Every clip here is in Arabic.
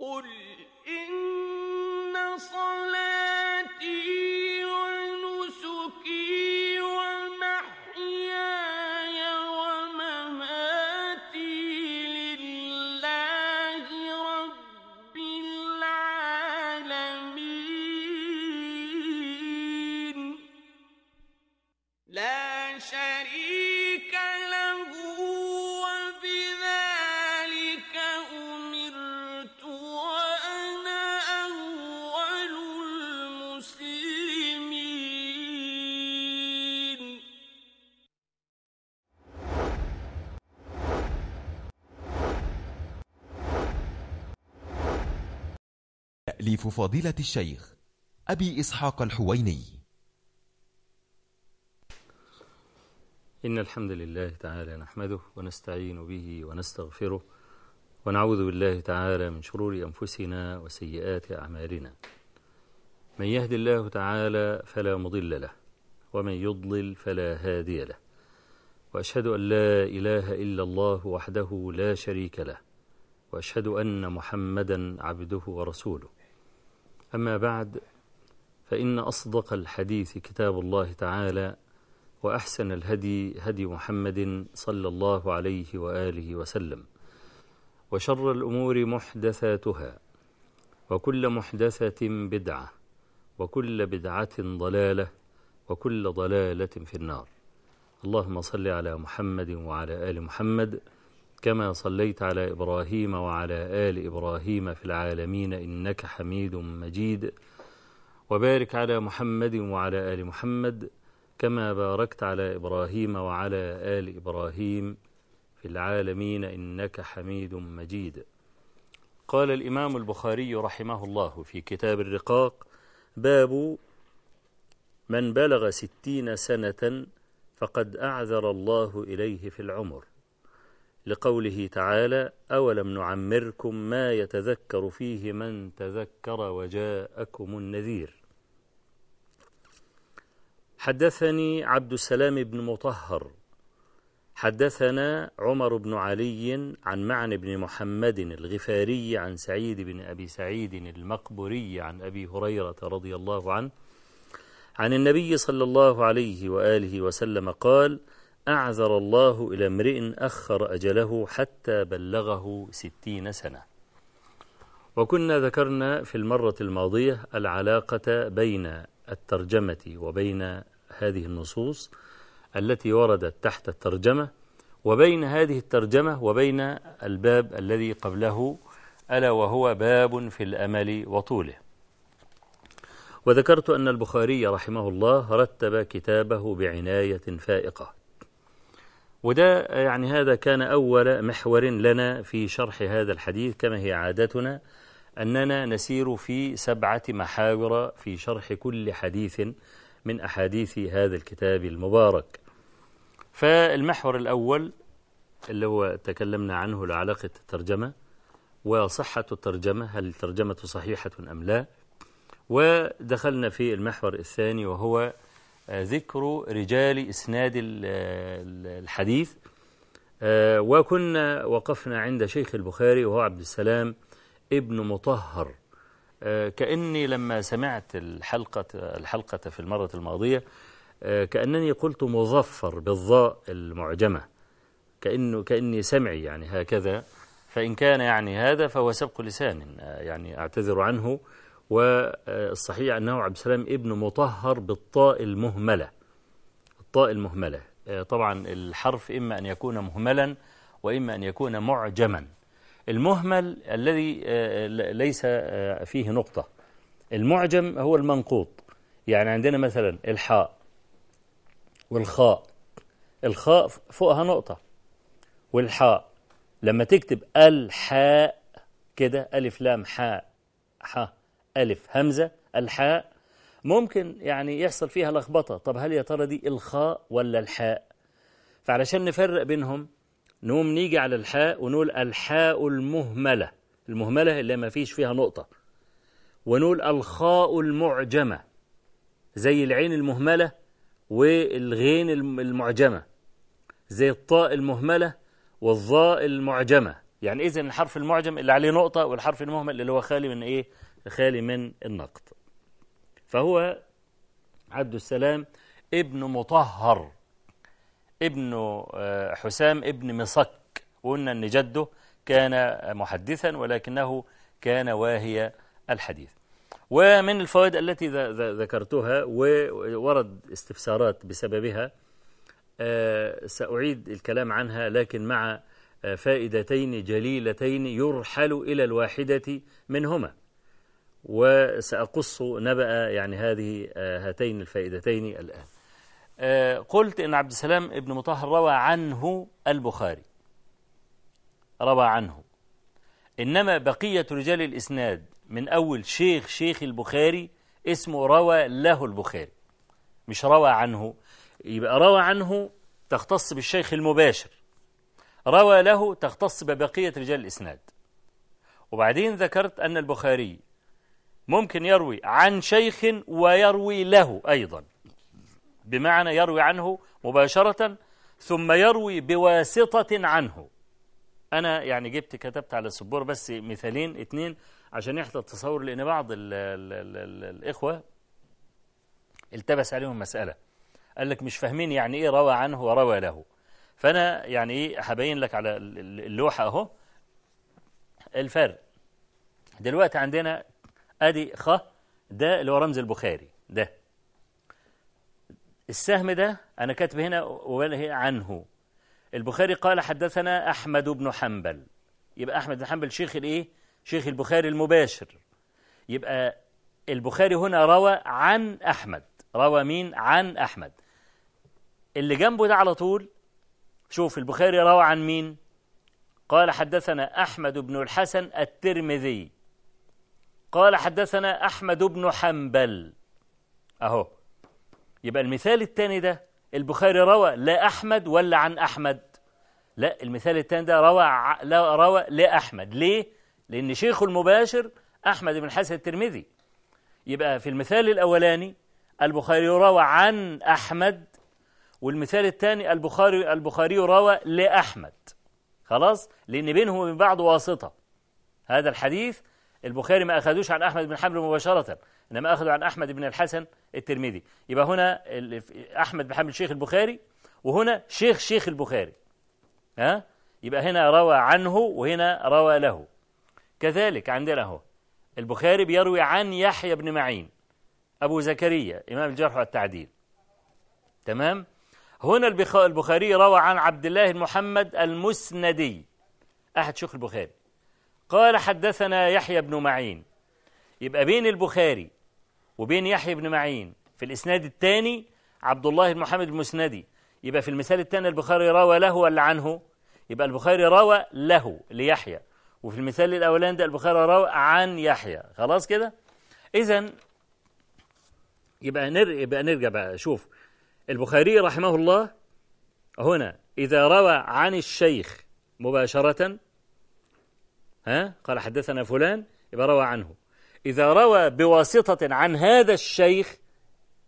قل إن فضيلة الشيخ أبي إسحاق الحويني إن الحمد لله تعالى نحمده ونستعين به ونستغفره ونعوذ بالله تعالى من شرور أنفسنا وسيئات أعمالنا من يهد الله تعالى فلا مضل له ومن يضلل فلا هادي له وأشهد أن لا إله إلا الله وحده لا شريك له وأشهد أن محمدا عبده ورسوله أما بعد فإن أصدق الحديث كتاب الله تعالى وأحسن الهدي هدي محمد صلى الله عليه وآله وسلم وشر الأمور محدثاتها وكل محدثة بدعة وكل بدعة ضلالة وكل ضلالة في النار اللهم صل على محمد وعلى آل محمد كما صليت على إبراهيم وعلى آل إبراهيم في العالمين إنك حميد مجيد وبارك على محمد وعلى آل محمد كما باركت على إبراهيم وعلى آل إبراهيم في العالمين إنك حميد مجيد قال الإمام البخاري رحمه الله في كتاب الرقاق باب من بلغ ستين سنة فقد أعذر الله إليه في العمر لقوله تعالى أولم نعمركم ما يتذكر فيه من تذكر وجاءكم النذير حدثني عبد السلام بن مطهر حدثنا عمر بن علي عن معن بن محمد الغفاري عن سعيد بن أبي سعيد المقبري عن أبي هريرة رضي الله عنه عن النبي صلى الله عليه وآله وسلم قال أعذر الله إلى امرئ أخر أجله حتى بلغه ستين سنة وكنا ذكرنا في المرة الماضية العلاقة بين الترجمة وبين هذه النصوص التي وردت تحت الترجمة وبين هذه الترجمة وبين الباب الذي قبله ألا وهو باب في الأمل وطوله وذكرت أن البخاري رحمه الله رتب كتابه بعناية فائقة وده يعني هذا كان أول محور لنا في شرح هذا الحديث كما هي عادتنا أننا نسير في سبعة محاور في شرح كل حديث من أحاديث هذا الكتاب المبارك فالمحور الأول اللي هو تكلمنا عنه لعلاقة الترجمة وصحة الترجمة هل الترجمة صحيحة أم لا ودخلنا في المحور الثاني وهو ذكر رجال إسناد الحديث آه، وكنا وقفنا عند شيخ البخاري وهو عبد السلام ابن مطهر آه، كأني لما سمعت الحلقة, الحلقة في المرة الماضية آه، كأنني قلت مظفر بالضاء المعجمة كأنه كأني سمعي يعني هكذا فإن كان يعني هذا فهو سبق لسان يعني أعتذر عنه والصحيح أنه عبد السلام ابن مطهر بالطاء المهملة الطاء المهملة آه، طبعا الحرف إما أن يكون مهملا وإما أن يكون معجما المهمل الذي آه، ليس آه، فيه نقطة المعجم هو المنقوط يعني عندنا مثلا الحاء والخاء الخاء فوقها نقطة والحاء لما تكتب الحاء كده ألف لام حاء حاء ألف همزة الحاء ممكن يعني يحصل فيها لخبطة طب هل يا ترى دي الخاء ولا الحاء فعلشان نفرق بينهم نقوم نيجي على الحاء ونقول الحاء المهملة المهملة اللي ما فيش فيها نقطة ونقول الخاء المعجمة زي العين المهملة والغين المعجمة زي الطاء المهملة والظاء المعجمة يعني إذن الحرف المعجم اللي عليه نقطة والحرف المهمل اللي هو خالي من إيه خالي من النقد فهو عبد السلام ابن مطهر ابن آه، حسام ابن مصك وقلنا أن جده كان محدثا ولكنه كان واهي الحديث ومن الفوائد التي ذكرتها وورد استفسارات بسببها آه، سأعيد الكلام عنها لكن مع آه، فائدتين جليلتين يرحل إلى الواحدة منهما وسأقص نبأ يعني هذه آه، هاتين الفائدتين الآن آه، قلت إن عبد السلام ابن مطهر روى عنه البخاري روى عنه إنما بقية رجال الإسناد من أول شيخ شيخ البخاري اسمه روى له البخاري مش روى عنه يبقى روى عنه تختص بالشيخ المباشر روى له تختص ببقية رجال الإسناد وبعدين ذكرت أن البخاري ممكن يروي عن شيخ ويروي له أيضا بمعنى يروي عنه مباشرة ثم يروي بواسطة عنه أنا يعني جبت كتبت على السبورة بس مثالين اتنين عشان يحصل التصور لأن بعض الـ الـ الـ الـ الإخوة التبس عليهم مسألة قال لك مش فاهمين يعني إيه روى عنه وروى له فأنا يعني إيه حبين لك على اللوحة أهو الفرق دلوقتي عندنا أدي خ ده اللي هو رمز البخاري ده السهم ده أنا كاتب هنا وبنهي عنه البخاري قال حدثنا أحمد بن حنبل يبقى أحمد بن حنبل شيخ الإيه؟ شيخ البخاري المباشر يبقى البخاري هنا روى عن أحمد روى مين عن أحمد اللي جنبه ده على طول شوف البخاري روى عن مين قال حدثنا أحمد بن الحسن الترمذي قال حدثنا أحمد بن حنبل أهو يبقى المثال الثاني ده البخاري روى لا أحمد ولا عن أحمد لا المثال الثاني ده روى لا روى لا أحمد ليه؟ لأن شيخه المباشر أحمد بن حسن الترمذي يبقى في المثال الأولاني البخاري روى عن أحمد والمثال الثاني البخاري البخاري روى لأحمد خلاص لأن بينهم من بعض واسطة هذا الحديث البخاري ما أخذوش عن أحمد بن حنبل مباشرة إنما أخذوا عن أحمد بن الحسن الترمذي يبقى هنا أحمد بن حنبل شيخ البخاري وهنا شيخ شيخ البخاري ها يبقى هنا روى عنه وهنا روى له كذلك عندنا هو البخاري بيروي عن يحيى بن معين أبو زكريا إمام الجرح والتعديل تمام هنا البخاري روى عن عبد الله محمد المسندي أحد شيوخ البخاري قال حدثنا يحيى بن معين يبقى بين البخاري وبين يحيى بن معين في الإسناد الثاني عبد الله بن محمد المسندي يبقى في المثال الثاني البخاري روى له ولا عنه يبقى البخاري روى له ليحيى وفي المثال الأولاني ده البخاري روى عن يحيى خلاص كده إذا يبقى نر يبقى نرجع بقى شوف البخاري رحمه الله هنا إذا روى عن الشيخ مباشرة ها قال حدثنا فلان يبقى روى عنه إذا روى بواسطة عن هذا الشيخ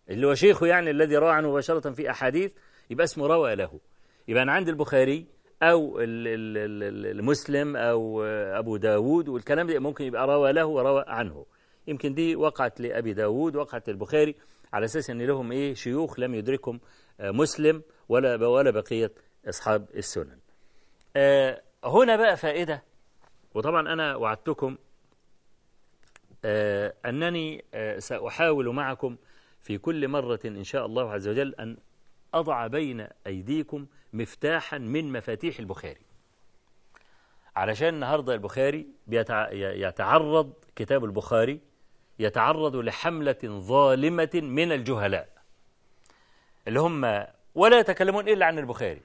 اللي هو شيخه يعني الذي روى عنه مباشرة في أحاديث يبقى اسمه روى له يبقى أنا عند البخاري أو المسلم أو أبو داود والكلام ده ممكن يبقى روى له وروى عنه يمكن دي وقعت لأبي داود وقعت للبخاري على أساس أن لهم إيه شيوخ لم يدركهم آه، مسلم ولا ولا بقية أصحاب السنن آه، هنا بقى فائدة وطبعا أنا وعدتكم آه، أنني آه، سأحاول معكم في كل مرة إن شاء الله عز وجل أن أضع بين أيديكم مفتاحا من مفاتيح البخاري علشان النهاردة البخاري يتعرض كتاب البخاري يتعرض لحملة ظالمة من الجهلاء اللي هم ولا يتكلمون إلا عن البخاري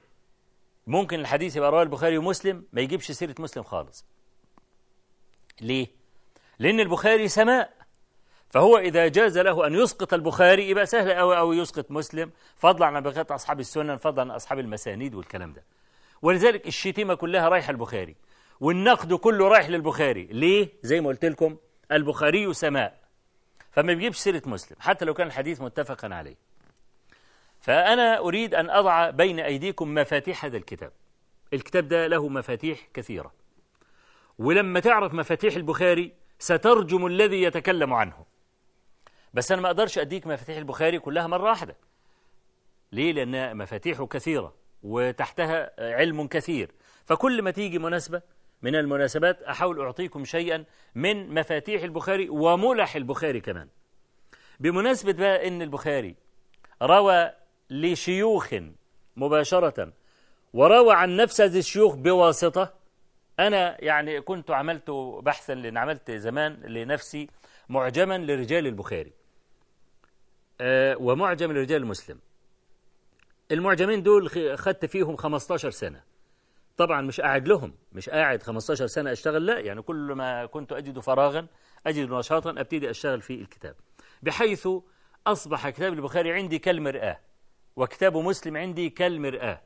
ممكن الحديث يبقى رواه البخاري ومسلم ما يجيبش سيرة مسلم خالص ليه؟ لأن البخاري سماء فهو إذا جاز له أن يسقط البخاري يبقى سهل أوي أوي يسقط مسلم فضلا عن بقية أصحاب السنن فضلا عن أصحاب المسانيد والكلام ده ولذلك الشتيمة كلها رايحة البخاري والنقد كله رايح للبخاري ليه؟ زي ما قلت لكم البخاري سماء فما بيجيبش سيرة مسلم حتى لو كان الحديث متفقا عليه فأنا أريد أن أضع بين أيديكم مفاتيح هذا الكتاب الكتاب ده له مفاتيح كثيرة ولما تعرف مفاتيح البخاري سترجم الذي يتكلم عنه بس أنا ما أقدرش أديك مفاتيح البخاري كلها مرة واحدة ليه؟ لأن مفاتيحه كثيرة وتحتها علم كثير فكل ما تيجي مناسبة من المناسبات أحاول أعطيكم شيئا من مفاتيح البخاري وملح البخاري كمان بمناسبة بقى أن البخاري روى لشيوخ مباشرة وروى عن نفس هذه الشيوخ بواسطة أنا يعني كنت عملت بحثا لأن عملت زمان لنفسي معجما لرجال البخاري آه، ومعجم لرجال مسلم المعجمين دول خدت فيهم 15 سنة طبعا مش قاعد لهم مش قاعد 15 سنة أشتغل لا يعني كل ما كنت أجد فراغا أجد نشاطا أبتدي أشتغل في الكتاب بحيث أصبح كتاب البخاري عندي كالمرآة وكتاب مسلم عندي كالمرآة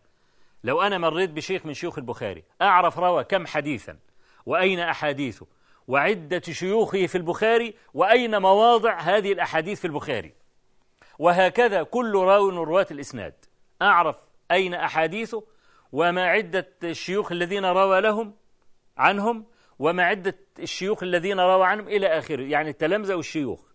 لو أنا مريت بشيخ من شيوخ البخاري أعرف روى كم حديثا وأين أحاديثه وعدة شيوخه في البخاري وأين مواضع هذه الأحاديث في البخاري وهكذا كل راو من رواة الإسناد أعرف أين أحاديثه وما عدة الشيوخ الذين روى لهم عنهم وما عدة الشيوخ الذين روى عنهم إلى آخره يعني التلامذة والشيوخ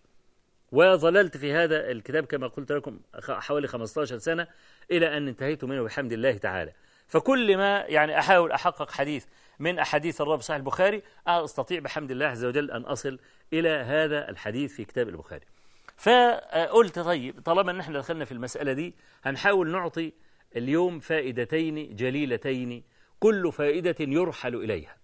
وظللت في هذا الكتاب كما قلت لكم حوالي 15 سنة إلى أن انتهيت منه بحمد الله تعالى فكل ما يعني أحاول أحقق حديث من أحاديث الرب صحيح البخاري أستطيع بحمد الله عز وجل أن أصل إلى هذا الحديث في كتاب البخاري فقلت طيب طالما أن احنا دخلنا في المسألة دي هنحاول نعطي اليوم فائدتين جليلتين كل فائدة يرحل إليها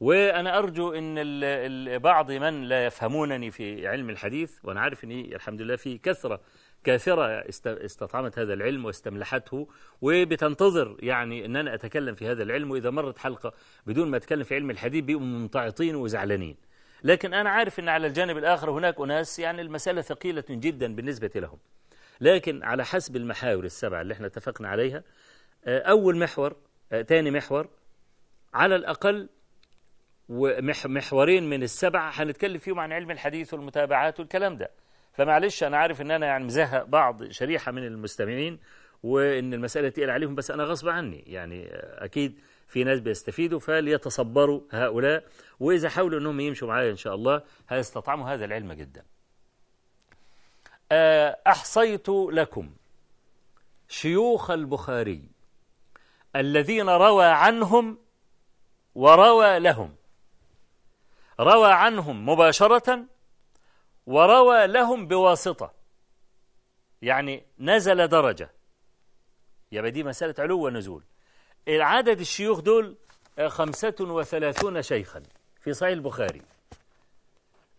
وأنا أرجو أن بعض من لا يفهمونني في علم الحديث وأنا عارف أن الحمد لله في كثرة كافرة استطعمت هذا العلم واستملحته وبتنتظر يعني أن أنا أتكلم في هذا العلم وإذا مرت حلقة بدون ما أتكلم في علم الحديث بيبقوا منتعطين وزعلانين لكن أنا عارف أن على الجانب الآخر هناك أناس يعني المسألة ثقيلة جدا بالنسبة لهم لكن على حسب المحاور السبعة اللي احنا اتفقنا عليها آه، أول محور ثاني آه، محور على الأقل ومحورين من السبعة هنتكلم فيهم عن علم الحديث والمتابعات والكلام ده فمعلش أنا عارف إن أنا يعني مزهق بعض شريحة من المستمعين وإن المسألة تقل عليهم بس أنا غصب عني يعني أكيد في ناس بيستفيدوا فليتصبروا هؤلاء وإذا حاولوا أنهم يمشوا معايا إن شاء الله هيستطعموا هذا العلم جدا آه، أحصيت لكم شيوخ البخاري الذين روى عنهم وروى لهم روى عنهم مباشرة وروى لهم بواسطة يعني نزل درجة يبقى دي مسألة علو ونزول العدد الشيوخ دول آه، خمسة وثلاثون شيخا في صحيح البخاري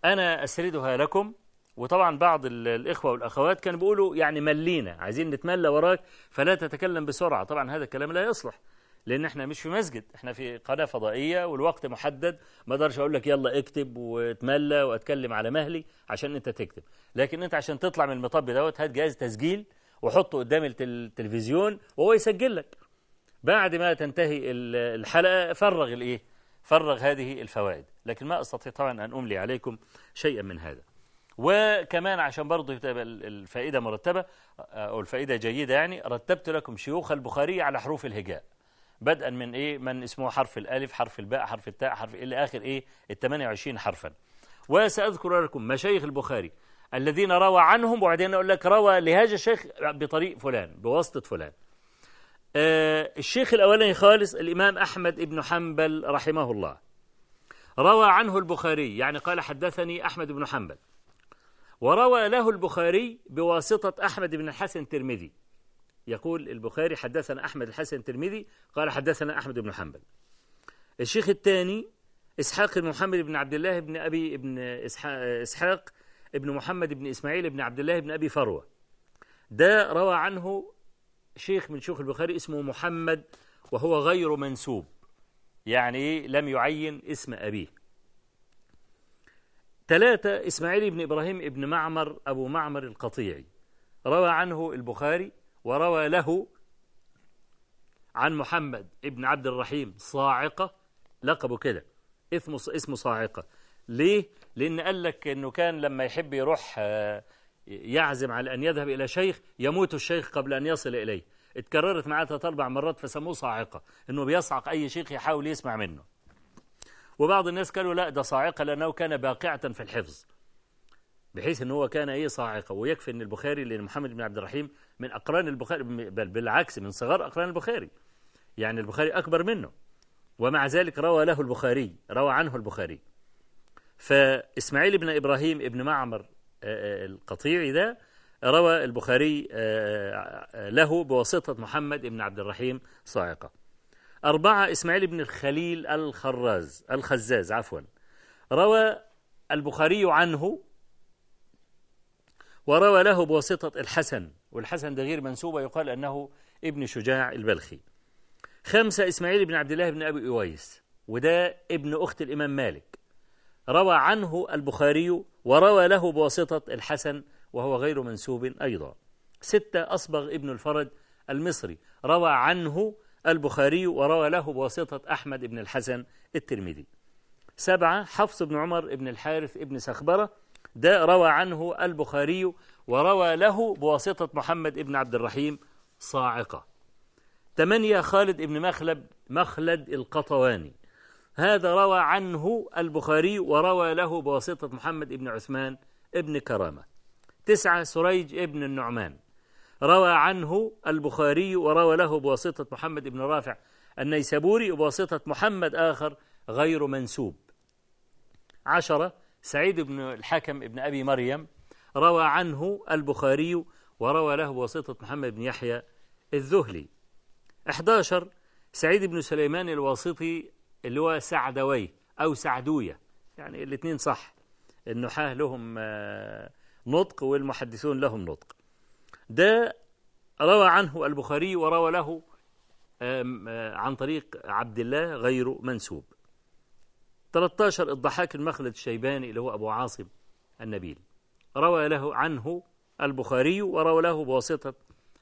أنا أسردها لكم وطبعا بعض الإخوة والأخوات كانوا بيقولوا يعني ملينا عايزين نتملى وراك فلا تتكلم بسرعة طبعا هذا الكلام لا يصلح لان احنا مش في مسجد احنا في قناه فضائيه والوقت محدد ما اقدرش اقول لك يلا اكتب واتملى واتكلم على مهلي عشان انت تكتب لكن انت عشان تطلع من المطب دوت هات جهاز تسجيل وحطه قدام التلفزيون وهو يسجل لك بعد ما تنتهي الحلقه فرغ الايه فرغ هذه الفوائد لكن ما استطيع طبعا ان املي عليكم شيئا من هذا وكمان عشان برضه تبقى الفائده مرتبه او الفائده جيده يعني رتبت لكم شيوخ البخاري على حروف الهجاء بدءا من ايه من اسمه حرف الالف حرف الباء حرف التاء حرف الى اخر ايه ال 28 حرفا وساذكر لكم مشايخ البخاري الذين روى عنهم وبعدين اقول لك روى لهذا الشيخ بطريق فلان بواسطه فلان آه الشيخ الاولاني خالص الامام احمد بن حنبل رحمه الله روى عنه البخاري يعني قال حدثني احمد بن حنبل وروى له البخاري بواسطه احمد بن الحسن الترمذي يقول البخاري حدثنا أحمد الحسن الترمذي قال حدثنا أحمد بن حنبل الشيخ الثاني إسحاق بن محمد بن عبد الله بن أبي بن إسحاق بن محمد بن إسماعيل بن عبد الله بن أبي فروة ده روى عنه شيخ من شيوخ البخاري اسمه محمد وهو غير منسوب يعني لم يعين اسم أبيه ثلاثة إسماعيل بن إبراهيم بن معمر أبو معمر القطيعي روى عنه البخاري وروى له عن محمد ابن عبد الرحيم صاعقة لقبه كده اسمه اسمه صاعقة ليه؟ لأن قال لك أنه كان لما يحب يروح آه، يعزم على أن يذهب إلى شيخ يموت الشيخ قبل أن يصل إليه اتكررت معاه ثلاث أربع مرات فسموه صاعقة أنه بيصعق أي شيخ يحاول يسمع منه وبعض الناس قالوا لا ده صاعقة لأنه كان باقعة في الحفظ بحيث ان هو كان ايه صاعقه ويكفي ان البخاري لان محمد بن عبد الرحيم من اقران البخاري بل بالعكس من صغار اقران البخاري يعني البخاري اكبر منه ومع ذلك روى له البخاري روى عنه البخاري فاسماعيل بن ابراهيم ابن معمر آه، آه، القطيعي ده روى البخاري آه، له بواسطة محمد بن عبد الرحيم صاعقة أربعة إسماعيل بن الخليل الخراز الخزاز عفوا روى البخاري عنه وروى له بواسطة الحسن والحسن ده غير منسوبة يقال أنه ابن شجاع البلخي خمسة إسماعيل بن عبد الله بن أبي أويس وده ابن أخت الإمام مالك روى عنه البخاري وروى له بواسطة الحسن وهو غير منسوب أيضا ستة أصبغ ابن الفرج المصري روى عنه البخاري وروى له بواسطة أحمد بن الحسن الترمذي سبعة حفص بن عمر بن الحارث بن سخبرة ده روى عنه البخاري وروى له بواسطة محمد ابن عبد الرحيم صاعقة تمانية خالد ابن مخلب مخلد القطواني هذا روى عنه البخاري وروى له بواسطة محمد ابن عثمان ابن كرامة تسعة سريج ابن النعمان روى عنه البخاري وروى له بواسطة محمد بن رافع النيسابوري وبواسطة محمد آخر غير منسوب عشرة سعيد بن الحكم بن أبي مريم روى عنه البخاري وروى له بواسطة محمد بن يحيى الذهلي 11 سعيد بن سليمان الواسطي اللي هو سعدوي أو سعدوية يعني الاثنين صح النحاة لهم آه، نطق والمحدثون لهم نطق ده روى عنه البخاري وروى له آه، عن طريق عبد الله غير منسوب 13 الضحاك المخلد الشيباني اللي هو أبو عاصم النبيل روى له عنه البخاري وروى له بواسطة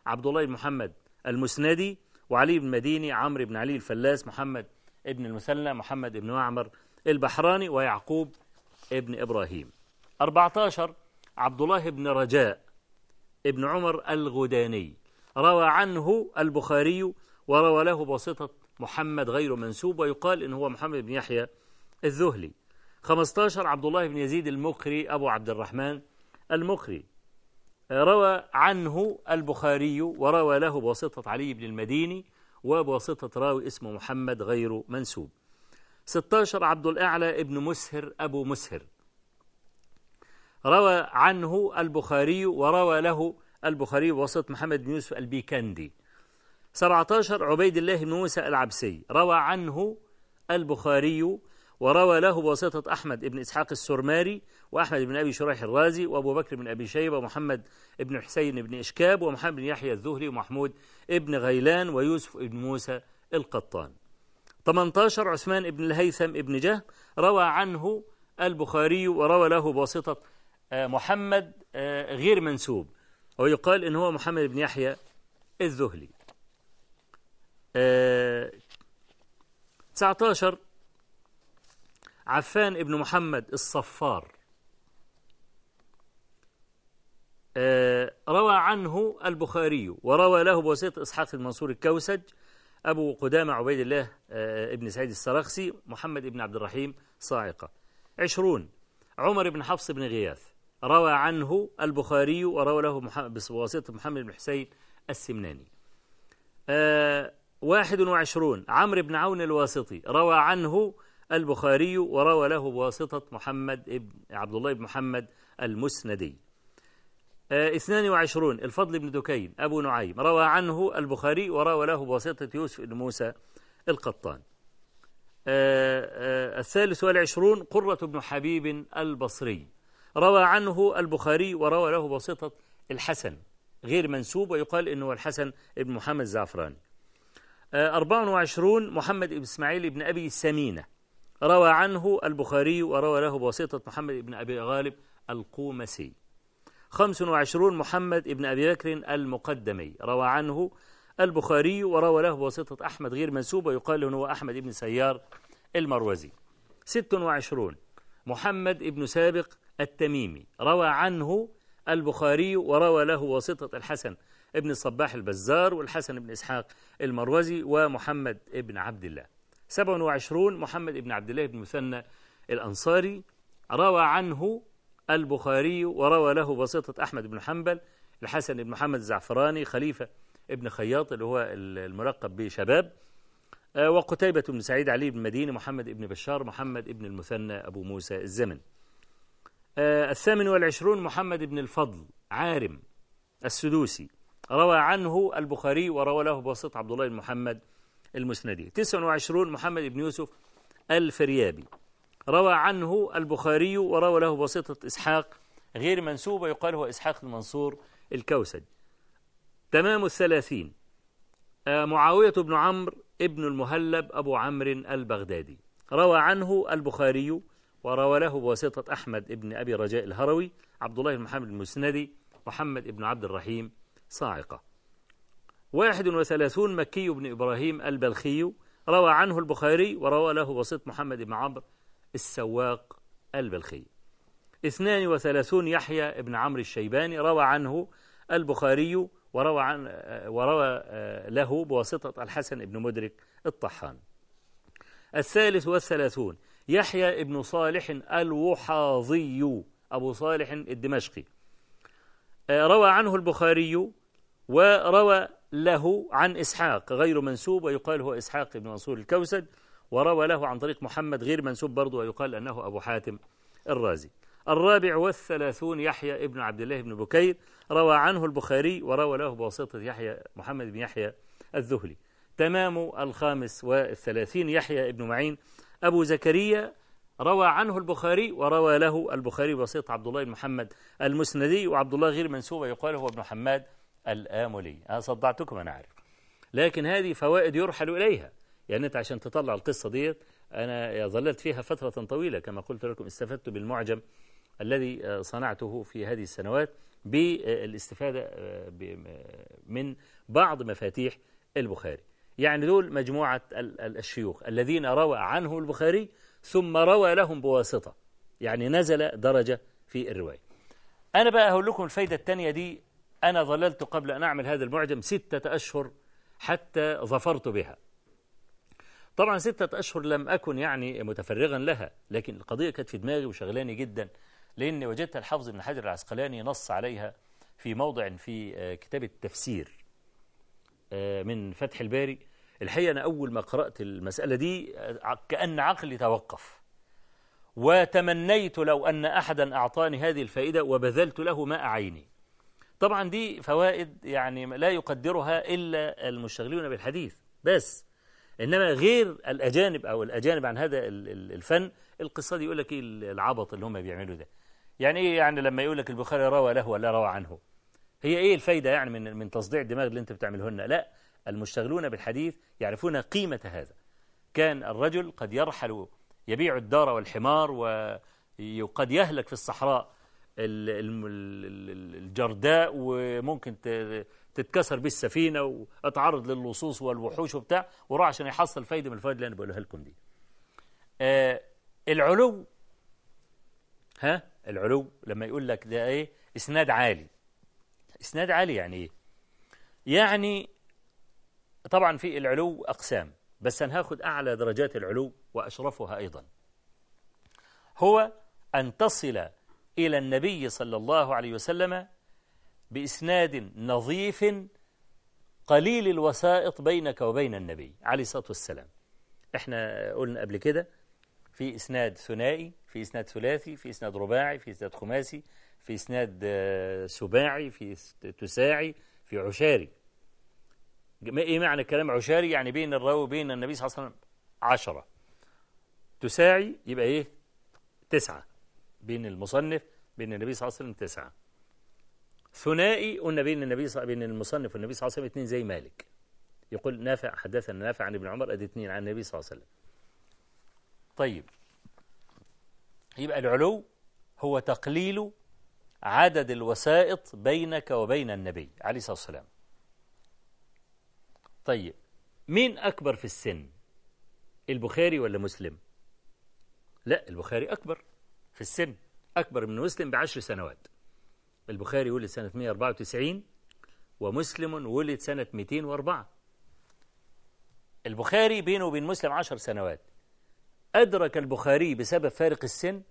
عبد الله بن محمد المسندي وعلي بن مديني عمرو بن علي الفلاس محمد ابن المثنى محمد بن معمر البحراني ويعقوب ابن إبراهيم 14 عبد الله بن رجاء ابن عمر الغداني روى عنه البخاري وروى له بواسطة محمد غير منسوب ويقال إن هو محمد بن يحيى الذهلي 15 عبد الله بن يزيد المقري أبو عبد الرحمن المقري روى عنه البخاري وروى له بواسطة علي بن المديني وبواسطة راوي اسمه محمد غير منسوب 16 عبد الأعلى ابن مسهر أبو مسهر روى عنه البخاري وروى له البخاري بواسطة محمد بن يوسف البيكندي 17 عبيد الله بن موسى العبسي روى عنه البخاري وروى له بواسطة أحمد بن إسحاق السرماري وأحمد بن أبي شريح الرازي وأبو بكر بن أبي شيبة ومحمد بن حسين بن إشكاب ومحمد بن يحيى الذهلي ومحمود بن غيلان ويوسف بن موسى القطان 18 عثمان بن الهيثم بن جهم روى عنه البخاري وروى له بواسطة آه، محمد آه، غير منسوب ويقال إن هو محمد بن يحيى الذهلي 19 آه، عفان ابن محمد الصفار آه، روى عنه البخاري وروى له بواسطة إسحاق المنصور الكوسج أبو قدامة عبيد الله آه، ابن سعيد السرخسي محمد ابن عبد الرحيم صاعقة عشرون عمر بن حفص بن غياث روى عنه البخاري وروى له بواسطة محمد بن حسين السمناني آه، واحد وعشرون عمرو بن عون الواسطي روى عنه البخاري وروى له بواسطة محمد ابن عبد الله بن محمد المسندي آه 22 الفضل بن دكين أبو نعيم روى عنه البخاري وروى له بواسطة يوسف بن موسى القطان آه آه الثالث والعشرون قرة بن حبيب البصري روى عنه البخاري وروى له بواسطة الحسن غير منسوب ويقال أنه الحسن بن محمد زعفراني 24 آه، محمد بن إسماعيل بن أبي سمينة روى عنه البخاري وروى له بواسطة محمد بن أبي غالب القومسي 25 محمد بن أبي بكر المقدمي روى عنه البخاري وروى له بواسطة أحمد غير منسوب ويقال له هو أحمد بن سيار المروزي 26 محمد بن سابق التميمي روى عنه البخاري وروى له بواسطة الحسن ابن الصباح البزار والحسن بن إسحاق المروزي ومحمد بن عبد الله 27 محمد بن عبد الله بن مثنى الأنصاري روى عنه البخاري وروى له بسيطة أحمد بن حنبل الحسن بن محمد الزعفراني خليفة ابن خياط اللي هو الملقب بشباب آه، وقتيبة بن سعيد علي بن مديني محمد بن بشار محمد بن المثنى أبو موسى الزمن آه، الثامن والعشرون محمد بن الفضل عارم السدوسي روى عنه البخاري وروى له بواسطة عبد الله بن محمد المسندي 29 محمد بن يوسف الفريابي روى عنه البخاري وروى له بسيطة إسحاق غير منسوبة يقال هو إسحاق المنصور الكوسج تمام الثلاثين آه، معاوية بن عمرو ابن المهلب أبو عمرو البغدادي روى عنه البخاري وروى له بواسطة أحمد ابن أبي رجاء الهروي عبد الله بن محمد المسندي محمد ابن عبد الرحيم صاعقة واحد وثلاثون مكي بن إبراهيم البلخي روى عنه البخاري وروى له وسيط محمد بن عمرو السواق البلخي اثنان وثلاثون يحيى بن عمرو الشيباني روى عنه البخاري وروى, عن وروى آه، له بواسطة الحسن بن مدرك الطحان الثالث والثلاثون يحيى بن صالح الوحاظي أبو صالح الدمشقي آه، روى عنه البخاري وروى له عن إسحاق غير منسوب ويقال هو إسحاق بن منصور الكوسج وروى له عن طريق محمد غير منسوب برضو ويقال أنه أبو حاتم الرازي الرابع والثلاثون يحيى ابن عبد الله بن بكير روى عنه البخاري وروى له بواسطة يحيى محمد بن يحيى الذهلي تمام الخامس والثلاثين يحيى ابن معين أبو زكريا روى عنه البخاري وروى له البخاري بواسطة عبد الله بن محمد المسندي وعبد الله غير منسوب يقال هو ابن حماد الآملي أنا صدعتكم أنا عارف لكن هذه فوائد يرحل إليها يعني أنت عشان تطلع القصة ديت أنا ظللت فيها فترة طويلة كما قلت لكم استفدت بالمعجم الذي آه، صنعته في هذه السنوات بالاستفادة آه، آه، من بعض مفاتيح البخاري يعني دول مجموعة الشيوخ الذين روى عنه البخاري ثم روى لهم بواسطة يعني نزل درجة في الرواية أنا بقى هقول لكم الفايدة الثانية دي أنا ظللت قبل أن أعمل هذا المعجم ستة أشهر حتى ظفرت بها طبعا ستة أشهر لم أكن يعني متفرغا لها لكن القضية كانت في دماغي وشغلاني جدا لأن وجدت الحافظ ابن حجر العسقلاني نص عليها في موضع في آه، كتاب التفسير آه، من فتح الباري الحقيقة أنا أول ما قرأت المسألة دي آه، كأن عقلي توقف وتمنيت لو أن أحدا أعطاني هذه الفائدة وبذلت له ماء عيني طبعا دي فوائد يعني لا يقدرها إلا المشتغلون بالحديث بس إنما غير الأجانب أو الأجانب عن هذا الفن القصة دي يقول لك إيه العبط اللي هم بيعملوا ده يعني إيه يعني لما يقول لك البخاري روى له ولا روى عنه هي إيه الفايدة يعني من من تصديع الدماغ اللي أنت بتعملهن لا المشتغلون بالحديث يعرفون قيمة هذا كان الرجل قد يرحل يبيع الدار والحمار وقد يهلك في الصحراء الجرداء وممكن تتكسر بيه السفينه واتعرض للصوص والوحوش وبتاع وراح عشان يحصل فايده من الفوائد اللي انا بقولها لكم دي. آه، العلو ها العلو لما يقول لك ده ايه اسناد عالي اسناد عالي يعني ايه؟ يعني طبعا في العلو اقسام بس انا هاخد اعلى درجات العلو واشرفها ايضا. هو ان تصل إلى النبي صلى الله عليه وسلم بإسناد نظيف قليل الوسائط بينك وبين النبي عليه الصلاة والسلام احنا قلنا قبل كده في إسناد ثنائي في إسناد ثلاثي في إسناد رباعي في إسناد خماسي في إسناد آه، سباعي في تساعي في عشاري إيه معنى الكلام عشاري يعني بين الراوي وبين النبي صلى الله عليه وسلم عشرة تساعي يبقى إيه تسعة بين المصنف بين النبي صلى الله عليه وسلم تسعة ثنائي قلنا بين النبي صلى بين المصنف والنبي صلى الله عليه وسلم اثنين زي مالك يقول نافع حدثنا نافع عن ابن عمر ادي اثنين عن النبي صلى الله عليه وسلم طيب يبقى العلو هو تقليل عدد الوسائط بينك وبين النبي عليه الصلاة والسلام طيب مين أكبر في السن البخاري ولا مسلم لا البخاري أكبر في السن أكبر من مسلم بعشر سنوات البخاري ولد سنة 194 ومسلم ولد سنة 204 البخاري بينه وبين مسلم عشر سنوات أدرك البخاري بسبب فارق السن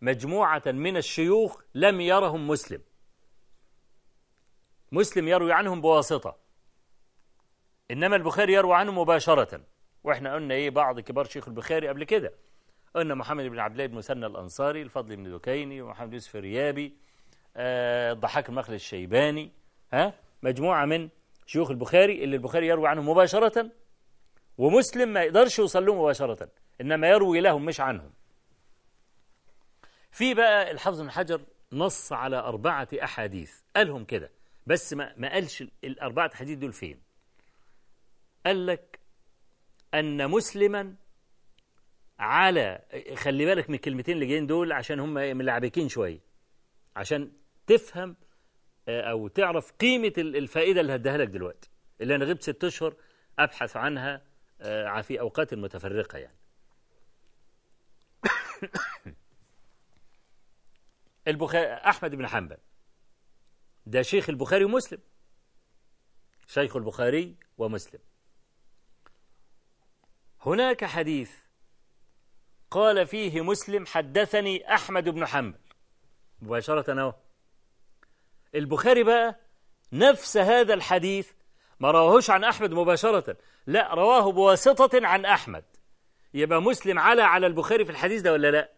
مجموعة من الشيوخ لم يرهم مسلم مسلم يروي عنهم بواسطة إنما البخاري يروي عنهم مباشرة وإحنا قلنا إيه بعض كبار شيخ البخاري قبل كده قلنا محمد بن عبد الله بن مثنى الأنصاري الفضل بن دكيني ومحمد يوسف الريابي الضحاك آه، المخلد الشيباني ها مجموعة من شيوخ البخاري اللي البخاري يروي عنهم مباشرة ومسلم ما يقدرش يوصل لهم مباشرة إنما يروي لهم مش عنهم في بقى الحافظ بن حجر نص على أربعة أحاديث قالهم كده بس ما, ما قالش الأربعة أحاديث دول فين قال لك أن مسلما على خلي بالك من الكلمتين اللي جايين دول عشان هم ملعبكين شويه عشان تفهم آه، او تعرف قيمه الفائده اللي هديها لك دلوقتي اللي انا غبت ست اشهر ابحث عنها آه، في اوقات متفرقه يعني البخاري احمد بن حنبل ده شيخ البخاري ومسلم شيخ البخاري ومسلم هناك حديث قال فيه مسلم حدثني أحمد بن حنبل مباشرة أهو البخاري بقى نفس هذا الحديث ما رواهوش عن أحمد مباشرة لا رواه بواسطة عن أحمد يبقى مسلم على على البخاري في الحديث ده ولا لا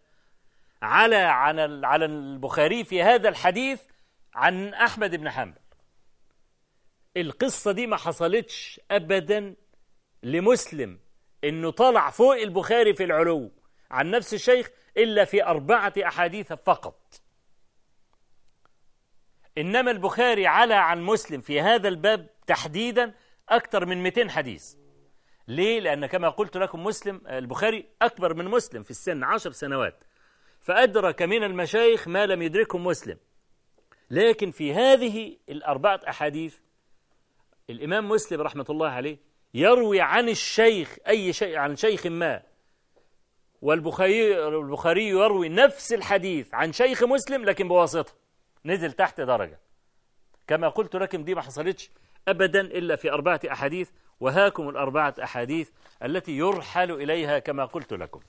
على عن على البخاري في هذا الحديث عن أحمد بن حنبل القصة دي ما حصلتش أبدا لمسلم إنه طلع فوق البخاري في العلو عن نفس الشيخ إلا في أربعة أحاديث فقط إنما البخاري على عن مسلم في هذا الباب تحديدا أكثر من 200 حديث ليه؟ لأن كما قلت لكم مسلم البخاري أكبر من مسلم في السن عشر سنوات فأدرك من المشايخ ما لم يدركه مسلم لكن في هذه الأربعة أحاديث الإمام مسلم رحمة الله عليه يروي عن الشيخ أي شيء عن شيخ ما والبخاري البخاري يروي نفس الحديث عن شيخ مسلم لكن بواسطة نزل تحت درجة كما قلت لكم دي ما حصلتش أبدا إلا في أربعة أحاديث وهاكم الأربعة أحاديث التي يرحل إليها كما قلت لكم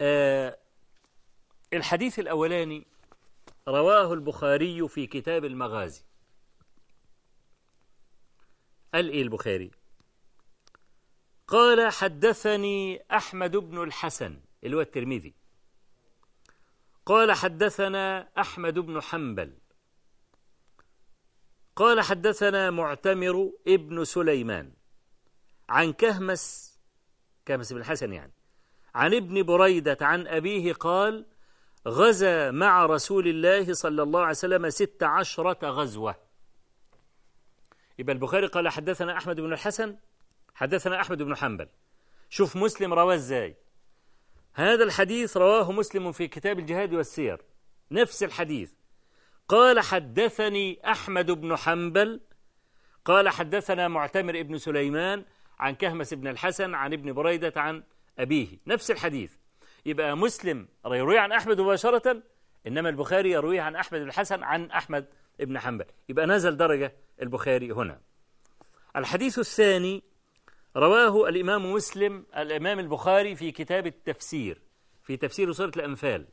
آه الحديث الأولاني رواه البخاري في كتاب المغازي قال إيه البخاري قال حدثني أحمد بن الحسن اللي هو الترمذي قال حدثنا أحمد بن حنبل قال حدثنا معتمر ابن سليمان عن كهمس كهمس بن الحسن يعني عن ابن بريدة عن أبيه قال غزا مع رسول الله صلى الله عليه وسلم ست عشرة غزوة يبقى البخاري قال حدثنا أحمد بن الحسن حدثنا أحمد بن حنبل شوف مسلم رواه ازاي هذا الحديث رواه مسلم في كتاب الجهاد والسير نفس الحديث قال حدثني أحمد بن حنبل قال حدثنا معتمر ابن سليمان عن كهمس بن الحسن عن ابن بريدة عن أبيه نفس الحديث يبقى مسلم يروي عن أحمد مباشرة إنما البخاري يرويه عن أحمد بن الحسن عن أحمد بن حنبل يبقى نزل درجة البخاري هنا الحديث الثاني رواه الإمام مسلم الإمام البخاري في كتاب التفسير في تفسير سورة الأنفال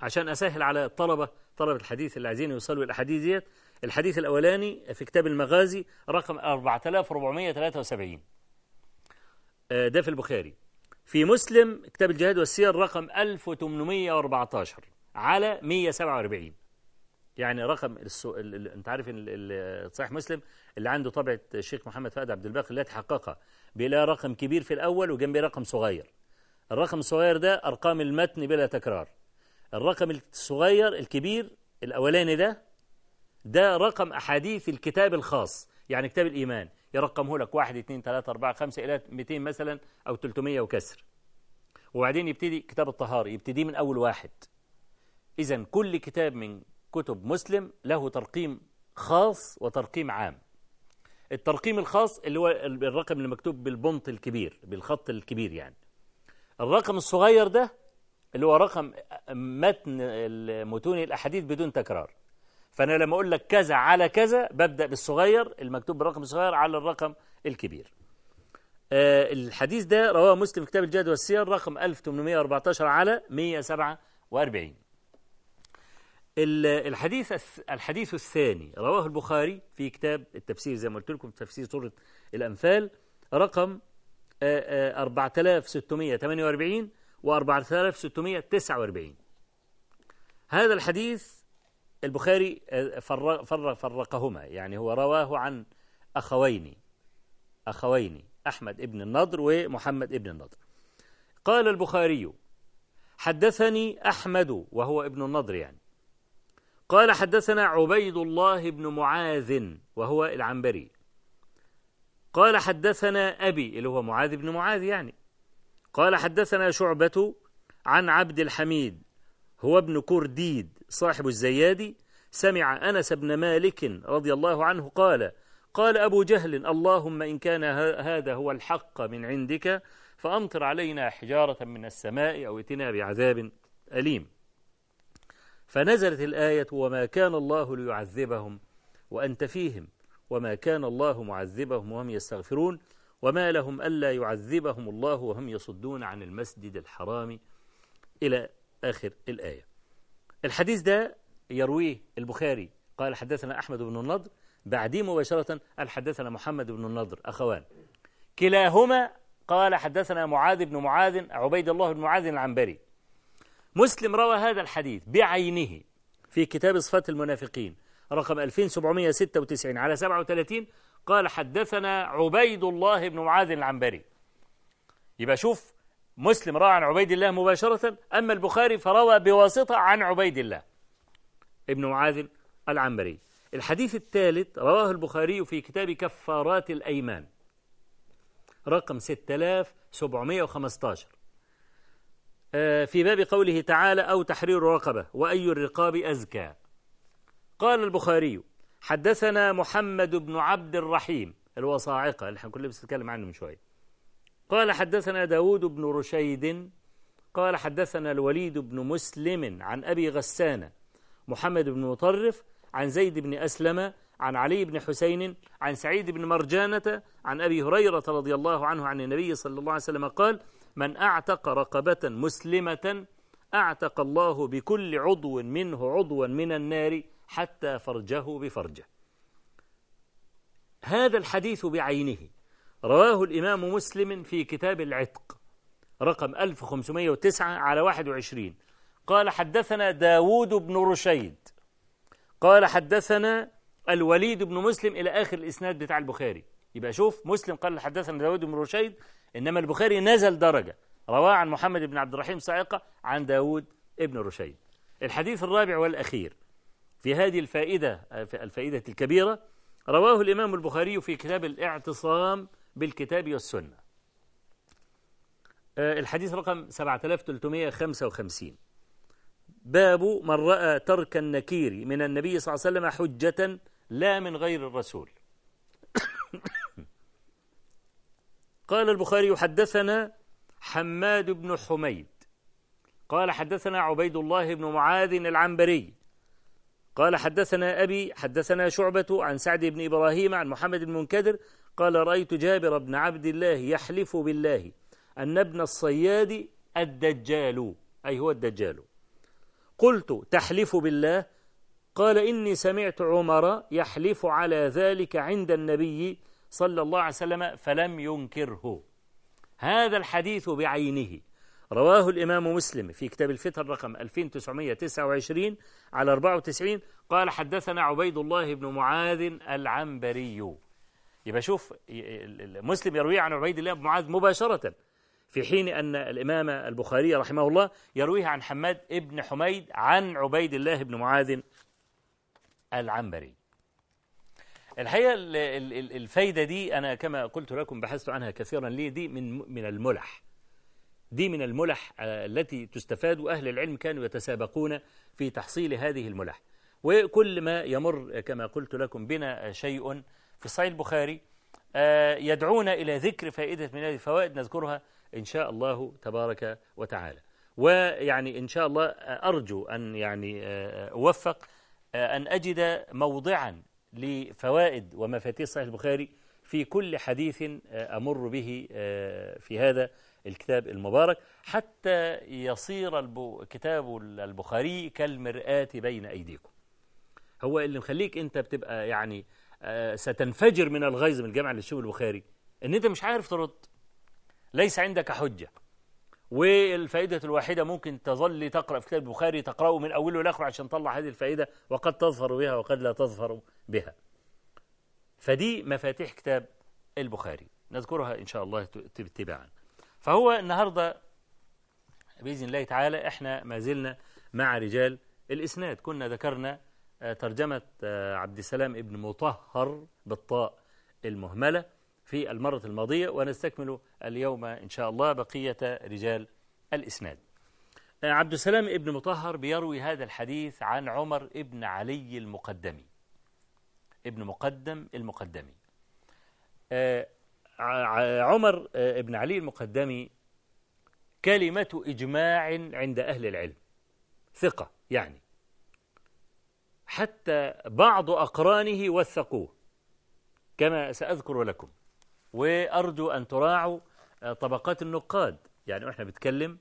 عشان أسهل على الطلبة طلبة الحديث اللي عايزين يوصلوا الأحاديث ديت الحديث الأولاني في كتاب المغازي رقم 4473 آه، ده في البخاري في مسلم كتاب الجهاد والسير رقم 1814 على 147 يعني رقم السو... ال... انت عارف ان صحيح مسلم اللي عنده طبعه الشيخ محمد فؤاد عبد الباقي اللي تحققها بيلاقي رقم كبير في الاول وجنبيه رقم صغير الرقم الصغير ده ارقام المتن بلا تكرار الرقم الصغير الكبير الاولاني ده ده رقم احاديث الكتاب الخاص يعني كتاب الايمان يرقمه لك 1 2 3 4 5 الى 200 مثلا او 300 وكسر وبعدين يبتدي كتاب الطهاره يبتدي من اول واحد اذا كل كتاب من كتب مسلم له ترقيم خاص وترقيم عام الترقيم الخاص اللي هو الرقم اللي مكتوب بالبنط الكبير بالخط الكبير يعني الرقم الصغير ده اللي هو رقم متن متون الأحاديث بدون تكرار فأنا لما أقول لك كذا على كذا ببدأ بالصغير المكتوب بالرقم الصغير على الرقم الكبير آه، الحديث ده رواه مسلم في كتاب الجاد والسير رقم 1814 على 147 الحديث الحديث الثاني رواه البخاري في كتاب التفسير زي ما قلت لكم تفسير سورة الأنفال رقم 4648 و 4649 هذا الحديث البخاري فرق آه، فرق فرقهما يعني هو رواه عن أخوين أخوين أحمد ابن النضر ومحمد ابن النضر قال البخاري حدثني أحمد وهو ابن النضر يعني قال حدثنا عبيد الله بن معاذ وهو العنبري قال حدثنا أبي اللي هو معاذ بن معاذ يعني قال حدثنا شعبة عن عبد الحميد هو ابن كرديد صاحب الزيادي سمع أنس بن مالك رضي الله عنه قال قال أبو جهل اللهم إن كان هذا هو الحق من عندك فأمطر علينا حجارة من السماء أو اتنا بعذاب أليم فنزلت الآية وما كان الله ليعذبهم وأنت فيهم وما كان الله معذبهم وهم يستغفرون وما لهم ألا يعذبهم الله وهم يصدون عن المسجد الحرام إلى آخر الآية الحديث ده يرويه البخاري قال حدثنا أحمد بن النضر بعديه مباشرة قال حدثنا محمد بن النضر أخوان كلاهما قال حدثنا معاذ بن معاذ عبيد الله بن معاذ العنبري مسلم روى هذا الحديث بعينه في كتاب صفات المنافقين رقم 2796 على 37 قال حدثنا عبيد الله بن معاذ العنبري يبقى شوف مسلم روى عن عبيد الله مباشرة أما البخاري فروى بواسطة عن عبيد الله ابن معاذ العنبري الحديث الثالث رواه البخاري في كتاب كفارات الأيمان رقم 6715 آه، في باب قوله تعالى أو تحرير رقبة وأي الرقاب أزكى قال البخاري حدثنا محمد بن عبد الرحيم الوصاعقة اللي احنا كنا بنتكلم عنه من شوية قال حدثنا داود بن رشيد قال حدثنا الوليد بن مسلم عن أبي غسان محمد بن مطرف عن زيد بن أسلم عن علي بن حسين عن سعيد بن مرجانة عن أبي هريرة رضي الله عنه عن النبي صلى الله عليه وسلم قال من أعتق رقبة مسلمة أعتق الله بكل عضو منه عضوا من النار حتى فرجه بفرجه هذا الحديث بعينه رواه الإمام مسلم في كتاب العتق رقم 1509 على 21 قال حدثنا داود بن رشيد قال حدثنا الوليد بن مسلم إلى آخر الإسناد بتاع البخاري يبقى شوف مسلم قال حدثنا داود بن رشيد إنما البخاري نزل درجة رواه عن محمد بن عبد الرحيم صاعقة عن داود ابن رشيد الحديث الرابع والأخير في هذه الفائدة الفائدة الكبيرة رواه الإمام البخاري في كتاب الاعتصام بالكتاب والسنة آه، الحديث رقم 7355 باب من رأى ترك النكير من النبي صلى الله عليه وسلم حجة لا من غير الرسول قال البخاري حدثنا حماد بن حميد قال حدثنا عبيد الله بن معاذ العنبري قال حدثنا أبي حدثنا شعبة عن سعد بن إبراهيم عن محمد بن منكدر قال رأيت جابر بن عبد الله يحلف بالله أن ابن الصياد الدجال أي هو الدجال قلت تحلف بالله قال إني سمعت عمر يحلف على ذلك عند النبي صلى الله عليه وسلم فلم ينكره هذا الحديث بعينه رواه الإمام مسلم في كتاب الفتن رقم 2929 على 94 قال حدثنا عبيد الله بن معاذ العنبري يبقى شوف مسلم يروي عن عبيد الله بن معاذ مباشرة في حين أن الإمام البخاري رحمه الله يرويه عن حماد بن حميد عن عبيد الله بن معاذ العنبري الحقيقة الفايدة دي أنا كما قلت لكم بحثت عنها كثيرا ليه دي من من الملح دي من الملح آه، التي تستفاد وأهل العلم كانوا يتسابقون في تحصيل هذه الملح وكل ما يمر آه، كما قلت لكم بنا آه، شيء في صحيح البخاري يدعونا إلى ذكر فائدة من هذه الفوائد نذكرها إن شاء الله تبارك وتعالى ويعني إن شاء الله أرجو أن يعني أوفق أن أجد موضعا لفوائد ومفاتيح صحيح البخاري في كل حديث آه، أمر به آه، في هذا الكتاب المبارك حتى يصير كتاب البخاري كالمرآة بين أيديكم هو اللي مخليك أنت بتبقى يعني آه، ستنفجر من الغيظ من الجامعة للشوف البخاري أن أنت مش عارف ترد ليس عندك حجة والفائدة الواحدة ممكن تظل تقرأ في كتاب البخاري تقرأه من أوله لآخره عشان تطلع هذه الفائدة وقد تظهر بها وقد لا تظهر بها فدي مفاتيح كتاب البخاري نذكرها إن شاء الله تباعا. فهو النهاردة بإذن الله تعالى إحنا ما زلنا مع رجال الإسناد كنا ذكرنا آه، ترجمة آه، عبد السلام ابن مطهر بالطاء المهملة في المرة الماضية ونستكمل اليوم إن شاء الله بقية رجال الإسناد عبد السلام ابن مطهر بيروي هذا الحديث عن عمر ابن علي المقدمي ابن مقدم المقدمي آه، عمر ابن علي المقدمي كلمة إجماع عند أهل العلم ثقة يعني حتى بعض أقرانه وثقوه كما سأذكر لكم وأرجو أن تراعوا آه، طبقات النقاد يعني إحنا بنتكلم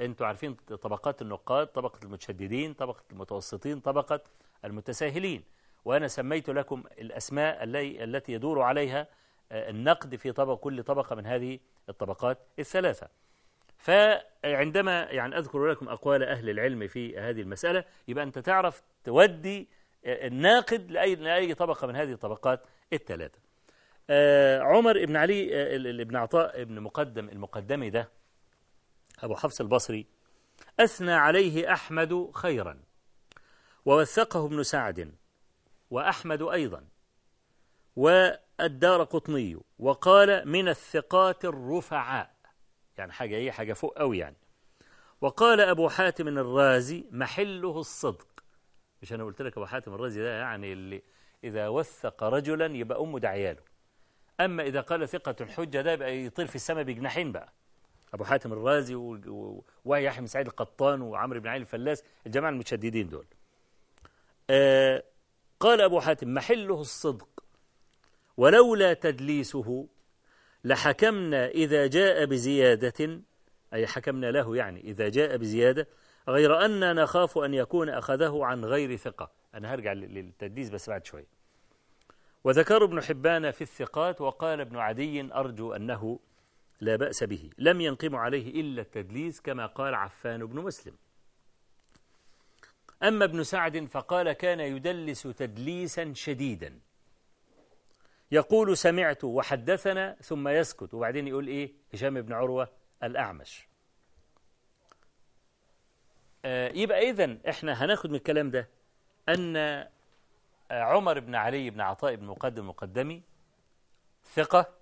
أنتوا عارفين طبقات النقاد طبقة المتشددين طبقة المتوسطين طبقة المتساهلين وأنا سميت لكم الأسماء التي يدور عليها آه، النقد في طبق كل طبقة من هذه الطبقات الثلاثة فعندما يعني أذكر لكم أقوال أهل العلم في هذه المسألة يبقى أنت تعرف تودي آه، الناقد لأي, لأي طبقة من هذه الطبقات الثلاثة آه، عمر ابن علي آه، ابن عطاء ابن مقدم المقدمي ده أبو حفص البصري أثنى عليه أحمد خيرا ووثقه ابن سعد وأحمد أيضا والدار قطني وقال من الثقات الرفعاء يعني حاجة إيه حاجة فوق أوي يعني وقال أبو حاتم الرازي محله الصدق مش أنا قلت لك أبو حاتم الرازي ده يعني اللي إذا وثق رجلا يبقى أمه دعياله أما إذا قال ثقة الحجة ده يبقى يطير في السماء بجناحين بقى أبو حاتم الرازي ويحيى بن سعيد القطان وعمرو بن علي الفلاس الجماعة المتشددين دول آه قال أبو حاتم محله الصدق ولولا تدليسه لحكمنا إذا جاء بزيادة أي حكمنا له يعني إذا جاء بزيادة غير أننا نخاف أن يكون أخذه عن غير ثقة أنا هرجع للتدليس بس بعد شوية وذكر ابن حبان في الثقات وقال ابن عدي أرجو أنه لا بأس به لم ينقم عليه إلا التدليس كما قال عفان بن مسلم أما ابن سعد فقال كان يدلس تدليسا شديدا يقول سمعت وحدثنا ثم يسكت وبعدين يقول إيه هشام بن عروة الأعمش آه، يبقى إذن إحنا هناخد من الكلام ده أن عمر بن علي بن عطاء بن مقدم مقدمي ثقة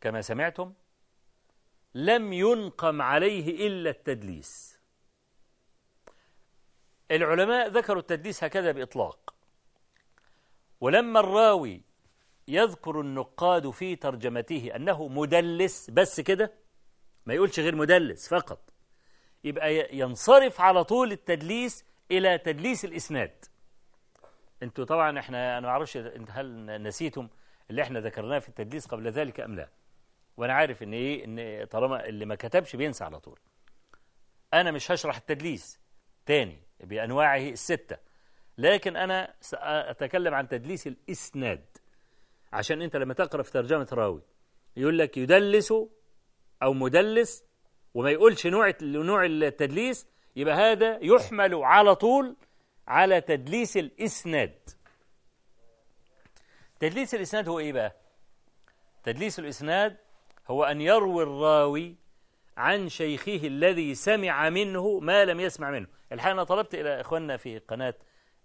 كما سمعتم لم ينقم عليه إلا التدليس العلماء ذكروا التدليس هكذا بإطلاق ولما الراوي يذكر النقاد في ترجمته أنه مدلس بس كده ما يقولش غير مدلس فقط يبقى ينصرف على طول التدليس إلى تدليس الإسناد انتوا طبعا احنا انا ما اعرفش هل نسيتم اللي احنا ذكرناه في التدليس قبل ذلك ام لا وانا عارف ان ايه ان طالما اللي ما كتبش بينسى على طول انا مش هشرح التدليس تاني بانواعه السته لكن انا ساتكلم عن تدليس الاسناد عشان انت لما تقرا في ترجمه راوي يقول لك يدلس او مدلس وما يقولش نوع نوع التدليس يبقى هذا يحمل على طول على تدليس الإسناد تدليس الإسناد هو إيه بقى؟ تدليس الإسناد هو أن يروي الراوي عن شيخه الذي سمع منه ما لم يسمع منه الحقيقة أنا طلبت إلى إخواننا في قناة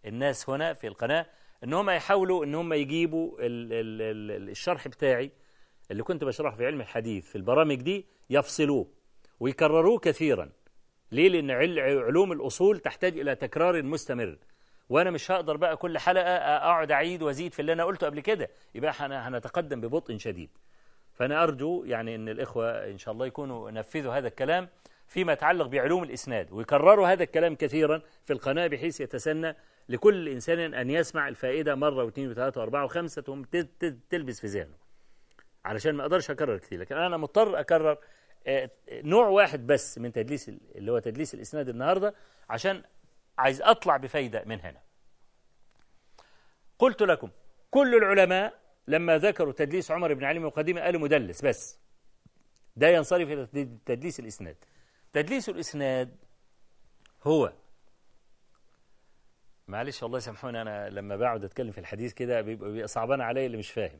الناس هنا في القناة ان هم يحاولوا ان هم يجيبوا الـ الـ الـ الشرح بتاعي اللي كنت بشرحه في علم الحديث في البرامج دي يفصلوه ويكرروه كثيرا ليه لأن علوم الأصول تحتاج إلى تكرار مستمر وأنا مش هقدر بقى كل حلقة أقعد أعيد وأزيد في اللي أنا قلته قبل كده يبقى هنتقدم ببطء شديد فأنا أرجو يعني أن الإخوة إن شاء الله يكونوا نفذوا هذا الكلام فيما يتعلق بعلوم الإسناد ويكرروا هذا الكلام كثيرا في القناة بحيث يتسنى لكل إنسان أن يسمع الفائدة مرة واثنين وثلاثة وأربعة وخمسة تلبس في ذهنه علشان ما أقدرش أكرر كثير لكن أنا مضطر أكرر آه، نوع واحد بس من تدليس اللي هو تدليس الإسناد النهاردة عشان عايز أطلع بفايدة من هنا قلت لكم كل العلماء لما ذكروا تدليس عمر بن علي القديم قالوا مدلس بس ده ينصرف إلى تدليس الإسناد تدليس الإسناد هو معلش الله يسامحوني أنا لما بقعد أتكلم في الحديث كده بيبقى صعبان عليا اللي مش فاهم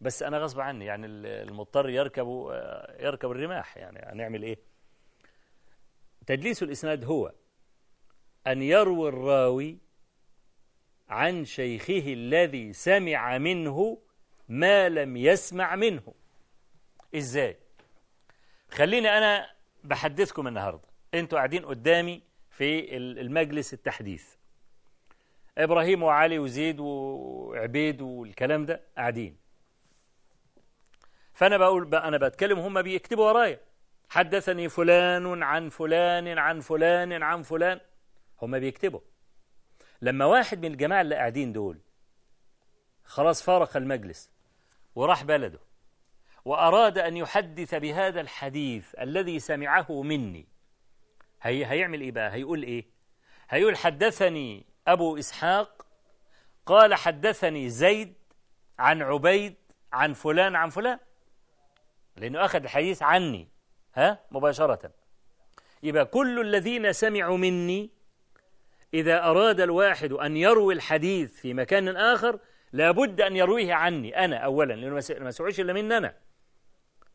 بس أنا غصب عني يعني المضطر يركب آه، يركب الرماح يعني هنعمل إيه تدليس الإسناد هو أن يروي الراوي عن شيخه الذي سمع منه ما لم يسمع منه إزاي خليني أنا بحدثكم النهاردة أنتوا قاعدين قدامي في المجلس التحديث إبراهيم وعلي وزيد وعبيد والكلام ده قاعدين فأنا بقول بقى أنا بتكلم هم بيكتبوا ورايا حدثني فلان عن فلان عن فلان عن فلان هم بيكتبوا لما واحد من الجماعة اللي قاعدين دول خلاص فارق المجلس وراح بلده وأراد أن يحدث بهذا الحديث الذي سمعه مني هي هيعمل إيه بقى هيقول إيه هيقول حدثني أبو إسحاق قال حدثني زيد عن عبيد عن فلان عن فلان لأنه أخذ الحديث عني ها مباشرة يبقى كل الذين سمعوا مني إذا أراد الواحد أن يروي الحديث في مكان آخر لابد أن يرويه عني أنا أولا لأنه ما سمعوش إلا مني أنا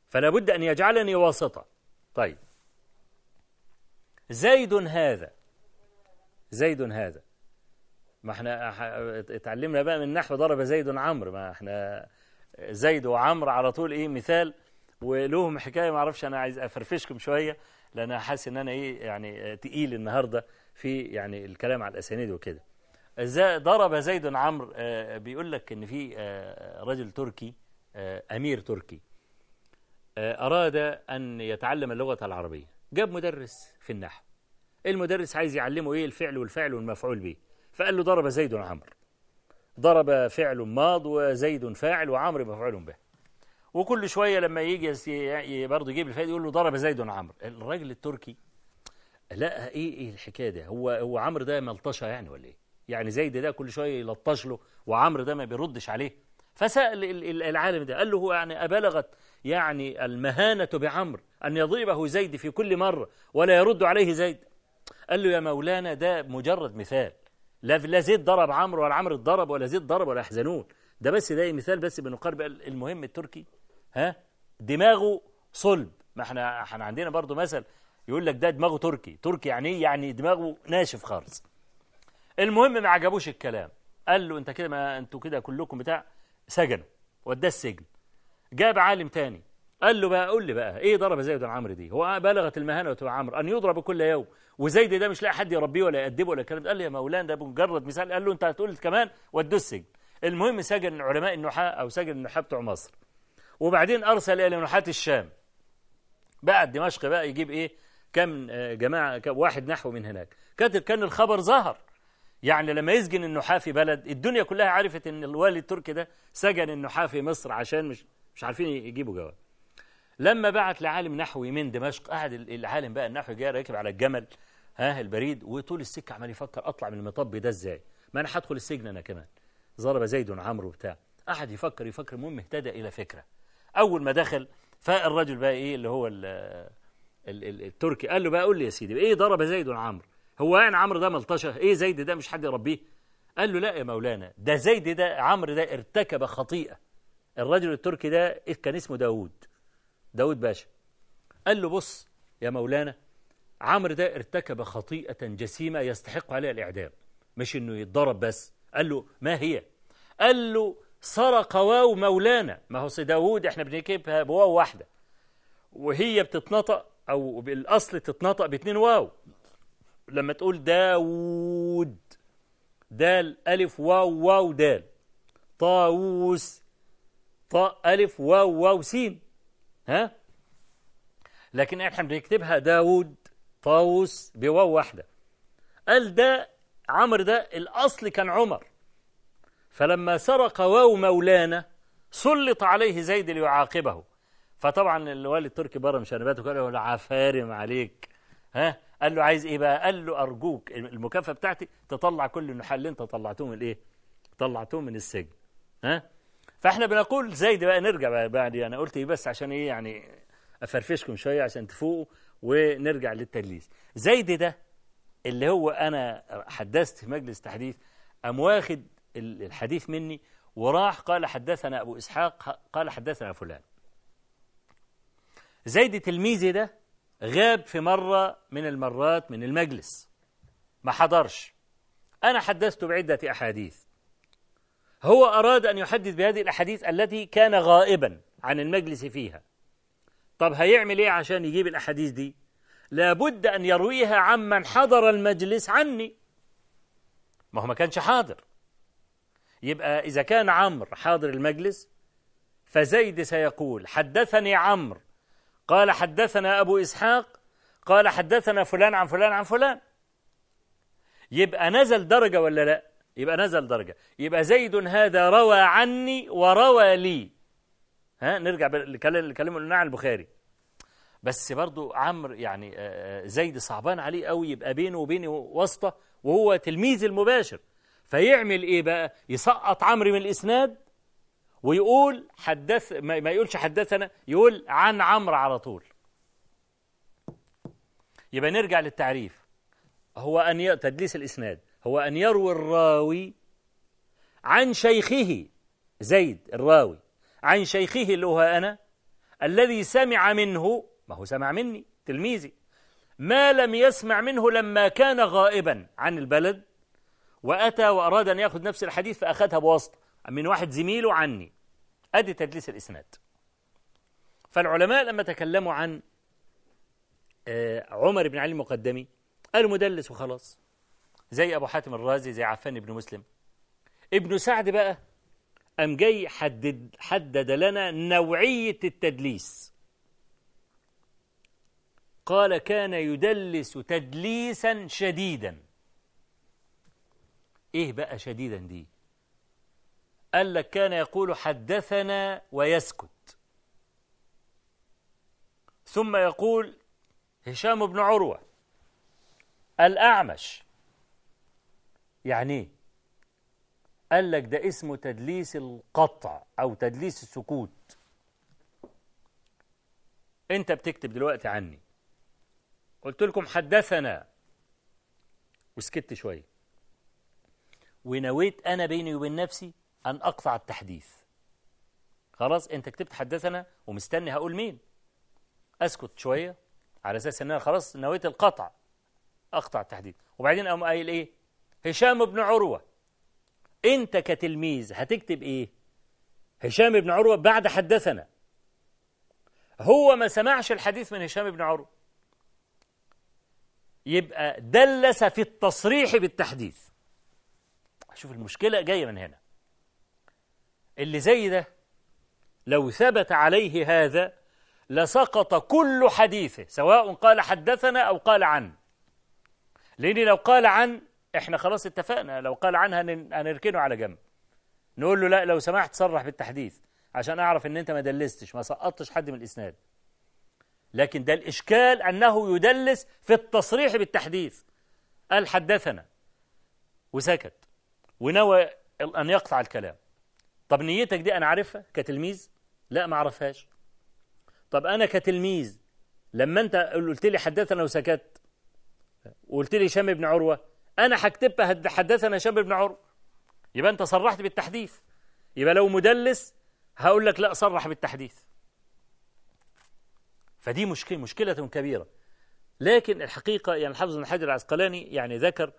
فلا بد أن يجعلني واسطة طيب زيد هذا زيد هذا ما احنا اتعلمنا بقى من نحو ضرب زيد عمرو ما احنا زيد وعمرو على طول ايه مثال ولهم حكايه ما اعرفش انا عايز افرفشكم شويه لان حاسس ان انا ايه يعني آه، تقيل النهارده في يعني الكلام على الاسانيد وكده ضرب زيد عمرو آه، بيقول لك ان في آه، رجل تركي امير تركي اراد ان يتعلم اللغه العربيه جاب مدرس في النحو المدرس عايز يعلمه ايه الفعل والفعل والمفعول به فقال له ضرب زيد عمرو ضرب فعل ماض وزيد فاعل وعمرو مفعول به وكل شويه لما يجي يعني برضه يجيب الفايده يقول له ضرب زيد عمرو الراجل التركي لا ايه ايه الحكايه ده هو هو عمرو ده ملطشه يعني ولا ايه يعني زيد ده كل شويه يلطش له وعمرو ده ما بيردش عليه فسال العالم ده قال له هو يعني ابلغت يعني المهانه بعمرو ان يضربه زيد في كل مره ولا يرد عليه زيد قال له يا مولانا ده مجرد مثال لا لا زيد ضرب عمرو ولا عمرو اتضرب ولا زيد ضرب ولا يحزنون ده بس ده مثال بس بنقارب المهم التركي ها دماغه صلب ما احنا احنا عندنا برضه مثل يقول لك ده دماغه تركي تركي يعني ايه يعني دماغه ناشف خالص المهم ما عجبوش الكلام قال له انت كده ما انتوا كده كلكم بتاع سجن وداه السجن جاب عالم تاني قال له بقى قول لي بقى ايه ضرب زيد عن عمرو دي هو بلغت المهانه بتاع عمرو ان يضرب كل يوم وزيد ده مش لاقي حد يربيه ولا يأدبه ولا الكلام ده قال لي يا مولانا ده مجرد مثال قال له انت هتقول كمان ودوه السجن المهم سجن علماء النحاة او سجن النحاة بتوع مصر وبعدين أرسل إلى نحات الشام بعد دمشق بقى يجيب إيه كم آه، جماعة كم واحد نحو من هناك كتر كان الخبر ظهر يعني لما يسجن النحاة في بلد الدنيا كلها عرفت ان الوالي التركي ده سجن النحاة في مصر عشان مش مش عارفين يجيبوا جواب لما بعت لعالم نحوي من دمشق قعد العالم بقى النحوي جاي راكب على الجمل ها البريد وطول السكه عمال يفكر اطلع من المطب ده ازاي ما انا هدخل السجن انا كمان ضرب زيد عمرو بتاع قعد يفكر يفكر المهم اهتدى الى فكره اول ما دخل فالرجل بقى ايه اللي هو الـ الـ التركي قال له بقى قول لي يا سيدي ايه ضرب زيد عمرو هو يعني عمرو ده ملطشه ايه زيد ده مش حد يربيه قال له لا يا مولانا ده زيد ده عمرو ده ارتكب خطيئه الرجل التركي ده إيه؟ كان اسمه داوود داوود باشا قال له بص يا مولانا عمرو ده ارتكب خطيئة جسيمة يستحق عليها الإعدام مش إنه يتضرب بس قال له ما هي قال له سرق واو مولانا ما هو سي داوود احنا بنكتبها بواو واحدة وهي بتتنطق أو بالأصل تتنطق باتنين واو لما تقول داوود دال ألف واو واو دال طاووس طاء ألف واو واو سين ها لكن احنا بنكتبها داوود طاووس بواو واحدة قال ده عمر ده الأصل كان عمر فلما سرق واو مولانا سلط عليه زيد ليعاقبه فطبعا الوالي التركي بره مشنباته قال له عفارم عليك ها قال له عايز ايه بقى قال له ارجوك المكافاه بتاعتي تطلع كل النحال اللي انت طلعتوه من ايه طلعتوه من السجن ها فاحنا بنقول زيد بقى نرجع بقى بعد انا يعني قلت ايه بس عشان ايه يعني افرفشكم شويه عشان تفوقوا ونرجع للتدليس زيد ده اللي هو انا حدثت في مجلس تحديث قام واخد الحديث مني وراح قال حدثنا أبو إسحاق قال حدثنا فلان زيد تلميذي ده غاب في مرة من المرات من المجلس ما حضرش أنا حدثت بعدة أحاديث هو أراد أن يحدث بهذه الأحاديث التي كان غائبا عن المجلس فيها طب هيعمل إيه عشان يجيب الأحاديث دي لابد أن يرويها عمن حضر المجلس عني ما هو ما كانش حاضر يبقى إذا كان عمرو حاضر المجلس فزيد سيقول حدثني عمرو قال حدثنا أبو إسحاق قال حدثنا فلان عن فلان عن فلان يبقى نزل درجة ولا لا يبقى نزل درجة يبقى زيد هذا روى عني وروى لي ها نرجع للكلام اللي قلناه عن البخاري بس برضو عمرو يعني آه، آه، زيد صعبان عليه قوي يبقى بينه وبينه واسطة وهو تلميذ المباشر فيعمل ايه بقى يسقط عمرو من الاسناد ويقول حدث ما يقولش حدثنا يقول عن عمرو على طول يبقى نرجع للتعريف هو ان ي... تدليس الاسناد هو ان يروي الراوي عن شيخه زيد الراوي عن شيخه اللي هو انا الذي سمع منه ما هو سمع مني تلميذي ما لم يسمع منه لما كان غائبا عن البلد وأتى وأراد أن يأخذ نفس الحديث فأخذها بواسطة من واحد زميله عني أدي تدليس الإسناد فالعلماء لما تكلموا عن آه، عمر بن علي المقدمي قالوا مدلس وخلاص زي أبو حاتم الرازي زي عفان بن مسلم ابن سعد بقى أم جاي حدد, حدد لنا نوعية التدليس قال كان يدلس تدليسا شديدا ايه بقى شديدا دي قال لك كان يقول حدثنا ويسكت ثم يقول هشام بن عروة الأعمش يعني ايه قال لك ده اسمه تدليس القطع أو تدليس السكوت أنت بتكتب دلوقتي عني قلت لكم حدثنا وسكت شويه ونويت أنا بيني وبين نفسي أن أقطع التحديث خلاص أنت كتبت حدثنا ومستني هقول مين أسكت شوية على أساس أن أنا خلاص نويت القطع أقطع التحديث وبعدين أقوم قايل إيه هشام بن عروة أنت كتلميذ هتكتب إيه هشام بن عروة بعد حدثنا هو ما سمعش الحديث من هشام بن عروة يبقى دلس في التصريح بالتحديث شوف المشكلة جاية من هنا اللي زي ده لو ثبت عليه هذا لسقط كل حديثه سواء قال حدثنا أو قال عن لأن لو قال عن احنا خلاص اتفقنا لو قال عنها هنركنه على جنب نقول له لا لو سمحت صرح بالتحديث عشان اعرف ان انت ما دلستش ما سقطتش حد من الاسناد لكن ده الاشكال انه يدلس في التصريح بالتحديث قال حدثنا وسكت ونوى أن يقطع الكلام طب نيتك دي أنا عارفها كتلميذ لا ما أعرفهاش طب أنا كتلميذ لما أنت قلت لي حدثنا وسكت وقلت لي هشام بن عروة أنا هكتب حدثنا هشام بن عروة يبقى أنت صرحت بالتحديث يبقى لو مدلس هقول لك لا صرح بالتحديث فدي مشكلة مشكلة كبيرة لكن الحقيقة يعني الحافظ بن حجر العسقلاني يعني ذكر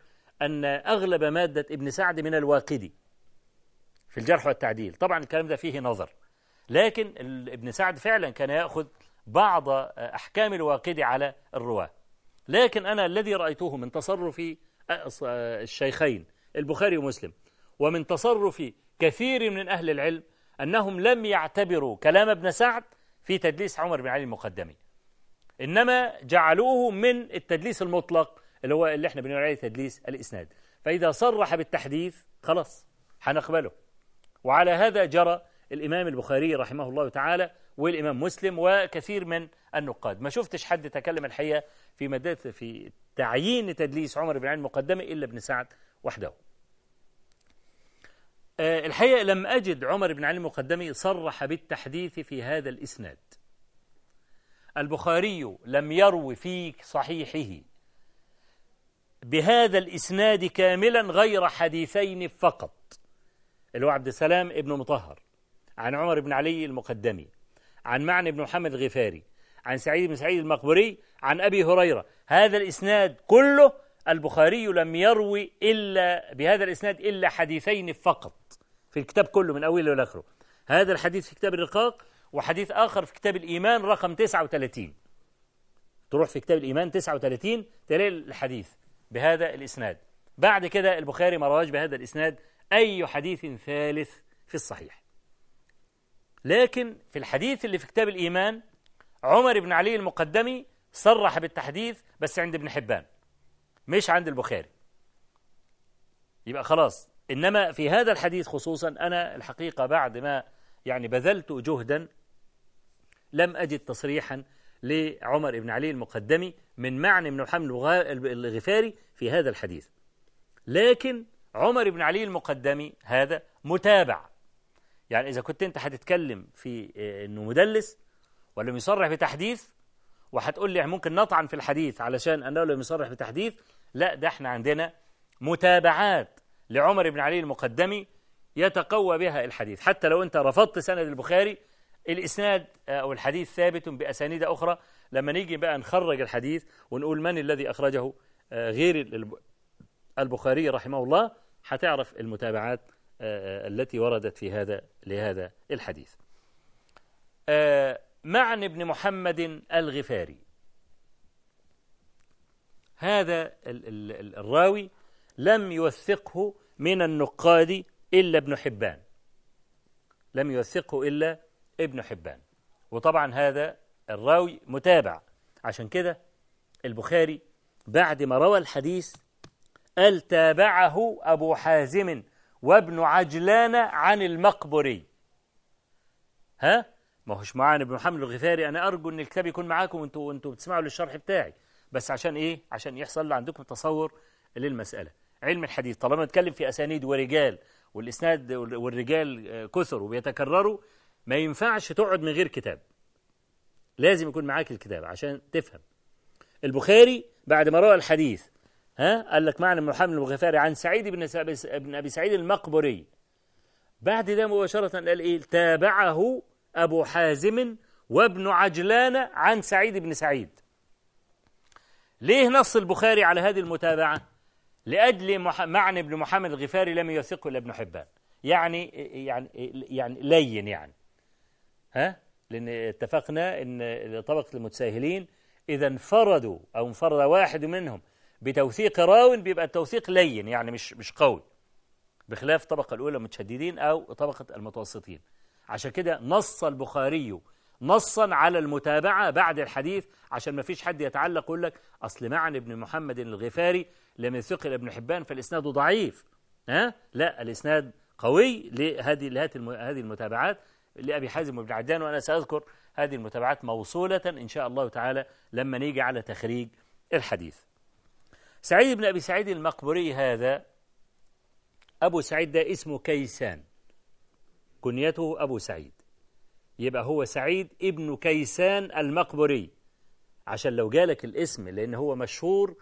أن أغلب مادة ابن سعد من الواقدي في الجرح والتعديل طبعا الكلام ده فيه نظر لكن ابن سعد فعلا كان يأخذ بعض أحكام الواقدي على الرواة لكن أنا الذي رأيته من تصرف آه، آه، الشيخين البخاري ومسلم ومن تصرف كثير من أهل العلم أنهم لم يعتبروا كلام ابن سعد في تدليس عمر بن علي المقدمي إنما جعلوه من التدليس المطلق اللي هو اللي احنا بنقول عليه تدليس الإسناد فإذا صرح بالتحديث خلاص هنقبله وعلى هذا جرى الإمام البخاري رحمه الله تعالى والإمام مسلم وكثير من النقاد ما شفتش حد تكلم الحقيقة في ماده في تعيين تدليس عمر بن عين المقدمه إلا ابن سعد وحده آه، الحقيقة لم أجد عمر بن علي المقدمي صرح بالتحديث في هذا الإسناد البخاري لم يروي في صحيحه بهذا الإسناد كاملا غير حديثين فقط اللي هو عبد السلام ابن مطهر عن عمر بن علي المقدمي عن معنى بن محمد الغفاري عن سعيد بن سعيد المقبري عن أبي هريرة هذا الإسناد كله البخاري لم يروي إلا بهذا الإسناد إلا حديثين فقط في الكتاب كله من أوله إلى آخره هذا الحديث في كتاب الرقاق وحديث آخر في كتاب الإيمان رقم 39 تروح في كتاب الإيمان 39 تلاقي الحديث بهذا الإسناد بعد كده البخاري ما رواش بهذا الإسناد أي حديث ثالث في الصحيح لكن في الحديث اللي في كتاب الإيمان عمر بن علي المقدمي صرح بالتحديث بس عند ابن حبان مش عند البخاري يبقى خلاص إنما في هذا الحديث خصوصا أنا الحقيقة بعد ما يعني بذلت جهدا لم أجد تصريحا لعمر بن علي المقدمي من معنى ابن محمد الغفاري في هذا الحديث لكن عمر بن علي المقدمي هذا متابع يعني إذا كنت أنت هتتكلم في آه، أنه مدلس ولم يصرح بتحديث وهتقول لي ممكن نطعن في الحديث علشان أنه لم يصرح بتحديث لا ده احنا عندنا متابعات لعمر بن علي المقدمي يتقوى بها الحديث حتى لو أنت رفضت سند البخاري الإسناد آه، أو الحديث ثابت بأسانيد أخرى لما نيجي بقى نخرج الحديث ونقول من الذي أخرجه آه، غير البخاري رحمه الله هتعرف المتابعات آه، التي وردت في هذا لهذا الحديث معن بن محمد الغفاري هذا الراوي لم يوثقه من النقاد إلا ابن حبان لم يوثقه إلا ابن حبان وطبعا هذا الراوي متابع عشان كده البخاري بعد ما روى الحديث قال تابعه أبو حازم وابن عجلان عن المقبري ها ما هوش معانا ابن محمد الغفاري أنا أرجو إن الكتاب يكون معاكم وأنتوا وانتوا بتسمعوا للشرح بتاعي بس عشان إيه عشان يحصل عندكم تصور للمسألة علم الحديث طالما نتكلم في أسانيد ورجال والإسناد والرجال كثر وبيتكرروا ما ينفعش تقعد من غير كتاب لازم يكون معاك الكتاب عشان تفهم البخاري بعد ما روى الحديث ها قال لك معنى محمد الغفاري عن سعيد بن بن ابي سعيد المقبري بعد ده مباشرة قال ايه تابعه ابو حازم وابن عجلان عن سعيد بن سعيد ليه نص البخاري على هذه المتابعة لأجل معنى ابن محمد الغفاري لم يثقه إلا ابن حبان يعني يعني يعني لين يعني ها لأن اتفقنا أن طبقة المتساهلين إذا انفردوا أو انفرد واحد منهم بتوثيق راون بيبقى التوثيق لين يعني مش مش قوي بخلاف الطبقة الأولى متشددين أو طبقة المتوسطين عشان كده نص البخاري نصا على المتابعة بعد الحديث عشان ما فيش حد يتعلق يقول لك أصل معنى ابن محمد الغفاري لم ثقل ابن حبان فالإسناد ضعيف ها؟ لا الإسناد قوي لهذه هذه المتابعات لأبي حازم وابن عدان وأنا سأذكر هذه المتابعات موصولة إن شاء الله تعالى لما نيجي على تخريج الحديث سعيد بن أبي سعيد المقبري هذا أبو سعيد ده اسمه كيسان كنيته أبو سعيد يبقى هو سعيد ابن كيسان المقبري عشان لو جالك الاسم لأن هو مشهور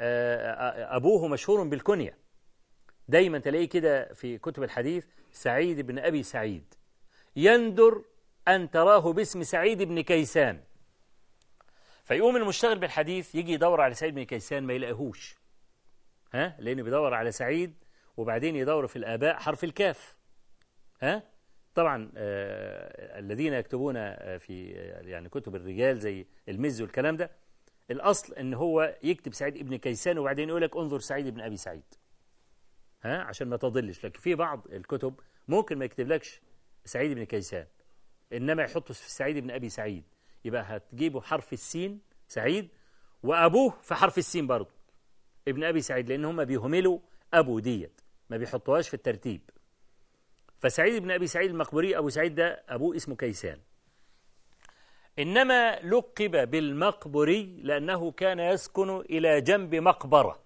آه، آه، أبوه مشهور بالكنية دايما تلاقيه كده في كتب الحديث سعيد بن أبي سعيد يندر أن تراه باسم سعيد بن كيسان فيقوم المشتغل بالحديث يجي يدور على سعيد بن كيسان ما يلاقيهوش ها لأنه بيدور على سعيد وبعدين يدور في الآباء حرف الكاف ها طبعا آه الذين يكتبون آه، في آه، يعني كتب الرجال زي المز والكلام ده الأصل ان هو يكتب سعيد ابن كيسان وبعدين يقول لك انظر سعيد ابن أبي سعيد ها عشان ما تضلش لكن في بعض الكتب ممكن ما يكتبلكش سعيد بن كيسان إنما يحطه في سعيد بن أبي سعيد يبقى هتجيبه حرف السين سعيد وأبوه في حرف السين برضه ابن أبي سعيد لأن هم بيهملوا أبو ديت ما بيحطوهاش في الترتيب فسعيد بن أبي سعيد المقبوري أبو سعيد ده أبوه اسمه كيسان إنما لقب بالمقبري لأنه كان يسكن إلى جنب مقبرة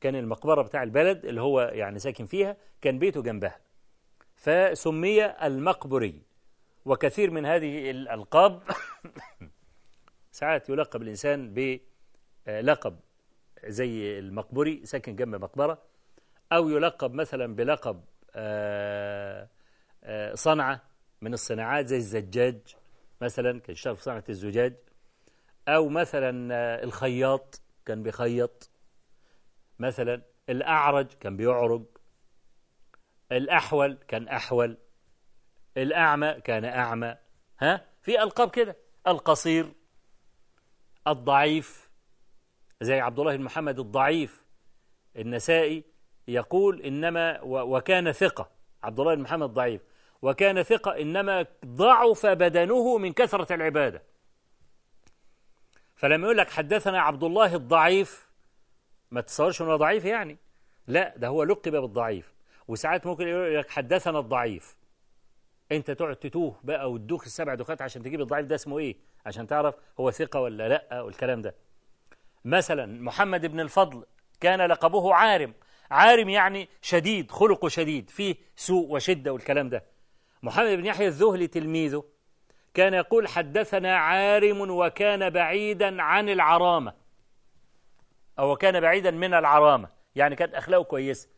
كان المقبرة بتاع البلد اللي هو يعني ساكن فيها كان بيته جنبها فسمي المقبري وكثير من هذه الألقاب ساعات يلقب الإنسان بلقب زي المقبري ساكن جنب مقبرة أو يلقب مثلا بلقب آه، آه، صنعة من الصناعات زي الزجاج مثلا كان يشتغل في صنعة الزجاج أو مثلا آه، الخياط كان بيخيط مثلا الأعرج كان بيعرج الأحول كان أحول الأعمى كان أعمى ها في ألقاب كده القصير الضعيف زي عبد الله بن محمد الضعيف النسائي يقول إنما وكان ثقة عبد الله بن محمد الضعيف وكان ثقة إنما ضعف بدنه من كثرة العبادة فلما يقول لك حدثنا عبد الله الضعيف ما تصورش انه ضعيف يعني لا ده هو لقب بالضعيف وساعات ممكن يقول لك حدثنا الضعيف انت تقعد تتوه بقى وتدوخ السبع دوخات عشان تجيب الضعيف ده اسمه ايه عشان تعرف هو ثقه ولا لا والكلام ده مثلا محمد بن الفضل كان لقبه عارم عارم يعني شديد خلقه شديد فيه سوء وشده والكلام ده محمد بن يحيى الذهلي تلميذه كان يقول حدثنا عارم وكان بعيدا عن العرامه او كان بعيدا من العرامه يعني كانت اخلاقه كويسه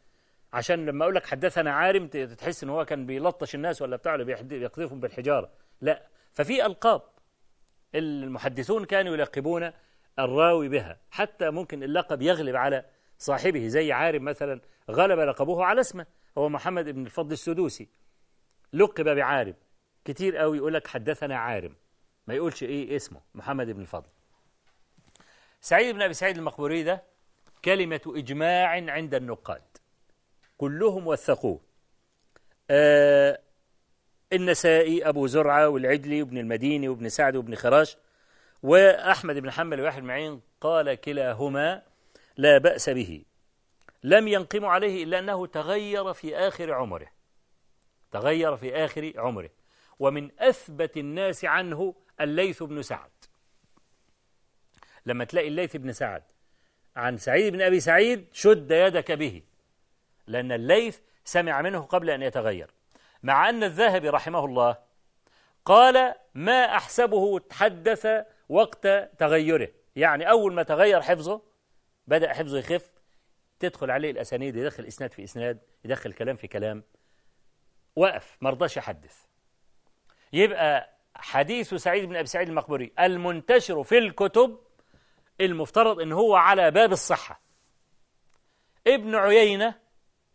عشان لما اقول لك حدثنا عارم تحس ان هو كان بيلطش الناس ولا بتاع ولا بيقذفهم بالحجاره لا ففي القاب المحدثون كانوا يلقبون الراوي بها حتى ممكن اللقب يغلب على صاحبه زي عارم مثلا غلب لقبه على اسمه هو محمد بن الفضل السدوسي لقب بعارم كتير قوي يقول لك حدثنا عارم ما يقولش ايه اسمه محمد بن الفضل سعيد بن ابي سعيد المقبوري ده كلمه اجماع عند النقاد كلهم وثقوه آه النسائي أبو زرعة والعدلي وابن المديني وابن سعد وابن خراش وأحمد بن حنبل وأحمد معين قال كلاهما لا بأس به لم ينقموا عليه إلا أنه تغير في آخر عمره تغير في آخر عمره ومن أثبت الناس عنه الليث بن سعد لما تلاقي الليث بن سعد عن سعيد بن أبي سعيد شد يدك به لأن الليث سمع منه قبل أن يتغير مع أن الذهبي رحمه الله قال ما أحسبه تحدث وقت تغيره يعني أول ما تغير حفظه بدأ حفظه يخف تدخل عليه الأسانيد يدخل إسناد في إسناد يدخل كلام في كلام وقف مرضاش يحدث يبقى حديث سعيد بن أبي سعيد المقبري المنتشر في الكتب المفترض ان هو على باب الصحة ابن عيينة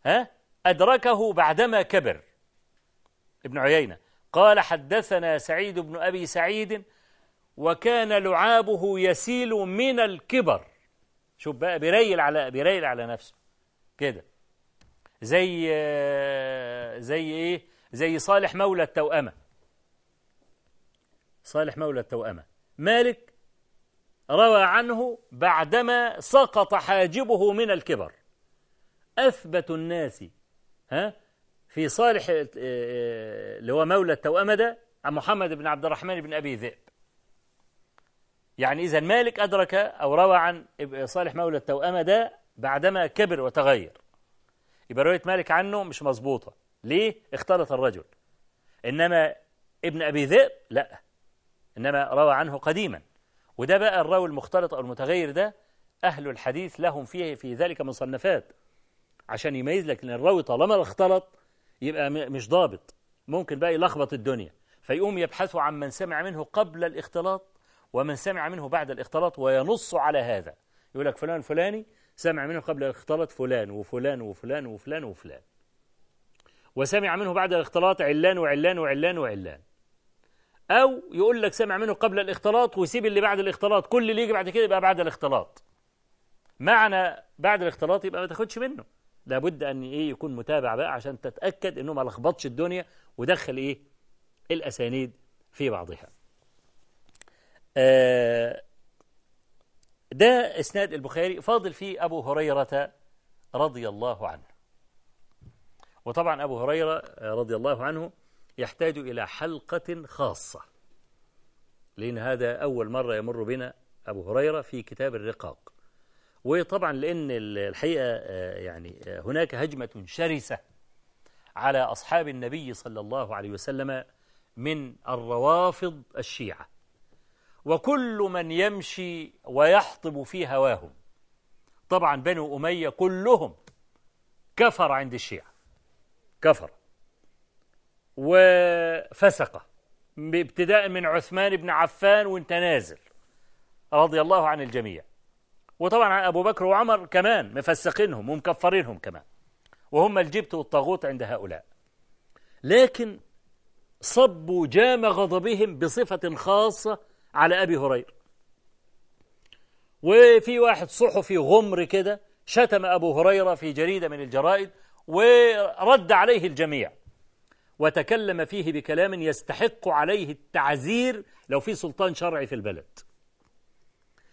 ها أدركه بعدما كبر ابن عيينة قال حدثنا سعيد بن أبي سعيد وكان لعابه يسيل من الكبر شوف بقى بريل على بريل على نفسه كده زي زي ايه زي صالح مولى التوأمة صالح مولى التوأمة مالك روى عنه بعدما سقط حاجبه من الكبر أثبت الناس ها في صالح آه، آه، اللي هو مولى التوأمة ده محمد بن عبد الرحمن بن أبي ذئب يعني إذا مالك أدرك أو روى عن صالح مولى التوأمة ده بعدما كبر وتغير يبقى رواية مالك عنه مش مظبوطة ليه اختلط الرجل إنما ابن أبي ذئب لا إنما روى عنه قديما وده بقى الراوي المختلط أو المتغير ده أهل الحديث لهم فيه في ذلك مصنفات عشان يميز لك لأن الراوي طالما اختلط يبقى مش ضابط ممكن بقى يلخبط الدنيا فيقوم يبحثوا عن من سمع منه قبل الاختلاط ومن سمع منه بعد الاختلاط وينص على هذا يقول لك فلان الفلاني سمع منه قبل الاختلاط فلان وفلان وفلان وفلان وفلان وسمع منه بعد الاختلاط علان وعلان وعلان وعلان أو يقول لك سمع منه قبل الاختلاط ويسيب اللي بعد الاختلاط كل اللي يجي بعد كده يبقى بعد الاختلاط معنى بعد الاختلاط يبقى ما تاخدش منه لابد ان ايه يكون متابع بقى عشان تتاكد انه ما لخبطش الدنيا ودخل ايه الاسانيد في بعضها آه ده اسناد البخاري فاضل فيه ابو هريره رضي الله عنه وطبعا ابو هريره رضي الله عنه يحتاج الى حلقه خاصه لان هذا اول مره يمر بنا ابو هريره في كتاب الرقاق وطبعا لأن الحقيقة آه، يعني آه، هناك هجمة شرسة على أصحاب النبي صلى الله عليه وسلم من الروافض الشيعة وكل من يمشي ويحطب في هواهم طبعا بنو أمية كلهم كفر عند الشيعة كفر وفسق ابتداء من عثمان بن عفان وانت نازل رضي الله عن الجميع وطبعا أبو بكر وعمر كمان مفسقينهم ومكفرينهم كمان وهم الجبت والطاغوت عند هؤلاء لكن صبوا جام غضبهم بصفة خاصة على أبي هريرة وفي واحد صحفي غمر كده شتم أبو هريرة في جريدة من الجرائد ورد عليه الجميع وتكلم فيه بكلام يستحق عليه التعزير لو في سلطان شرعي في البلد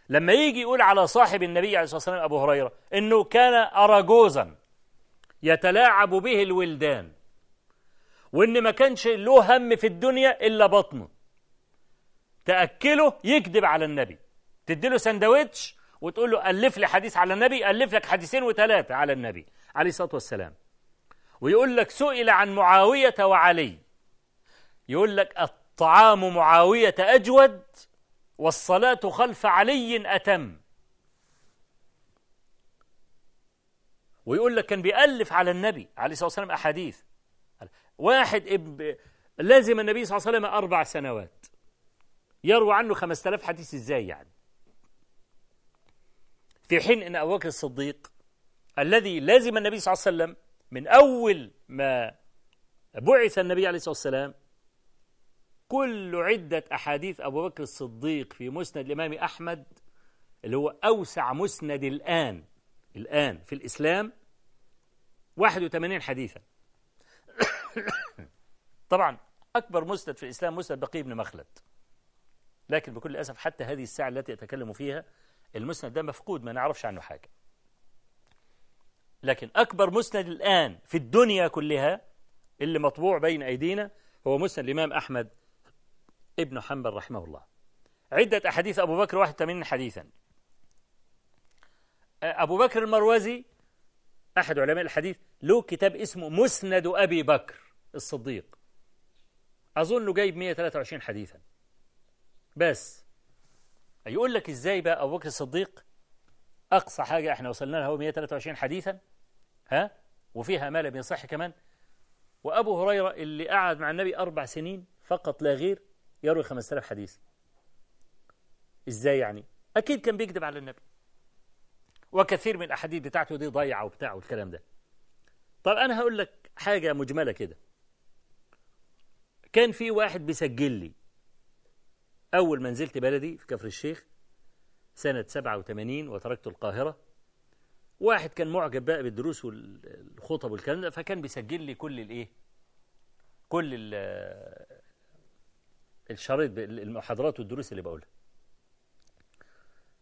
لما يجي يقول على صاحب النبي عليه الصلاة والسلام أبو هريرة إنه كان أراجوزا يتلاعب به الولدان وإن ما كانش له هم في الدنيا إلا بطنه تأكله يكذب على النبي تديله سندوتش وتقول له ألف لي حديث على النبي ألف لك حديثين وثلاثة على النبي عليه الصلاة والسلام ويقول لك سئل عن معاوية وعلي يقول لك الطعام معاوية أجود والصلاة خلف علي أتم ويقول لك كان بيألف على النبي عليه الصلاة والسلام أحاديث واحد اب... لازم النبي صلى الله عليه وسلم أربع سنوات يروى عنه 5000 حديث إزاي يعني في حين أن أبو بكر الصديق الذي لازم النبي صلى الله عليه وسلم من أول ما بعث النبي عليه الصلاة والسلام كل عدة أحاديث أبو بكر الصديق في مسند الإمام أحمد اللي هو أوسع مسند الآن الآن في الإسلام 81 حديثا طبعا أكبر مسند في الإسلام مسند بقي بن مخلد لكن بكل أسف حتى هذه الساعة التي أتكلم فيها المسند ده مفقود ما نعرفش عنه حاجة لكن أكبر مسند الآن في الدنيا كلها اللي مطبوع بين أيدينا هو مسند الإمام أحمد ابن حنبل رحمه الله عدة أحاديث أبو بكر 81 حديثا أبو بكر المروزي أحد علماء الحديث له كتاب اسمه مسند أبي بكر الصديق أظنه جايب 123 حديثا بس يقول لك إزاي بقى أبو بكر الصديق أقصى حاجة إحنا وصلنا لها هو 123 حديثا ها وفيها ما لم يصح كمان وأبو هريرة اللي قعد مع النبي أربع سنين فقط لا غير يروي 5000 حديث ازاي يعني اكيد كان بيكذب على النبي وكثير من الاحاديث بتاعته دي ضايعه وبتاع والكلام ده طب انا هقول لك حاجه مجمله كده كان في واحد بيسجل لي اول ما نزلت بلدي في كفر الشيخ سنه 87 وتركت القاهره واحد كان معجب بقى بالدروس والخطب والكلام ده فكان بيسجل لي كل الايه كل الشريط المحاضرات والدروس اللي بقولها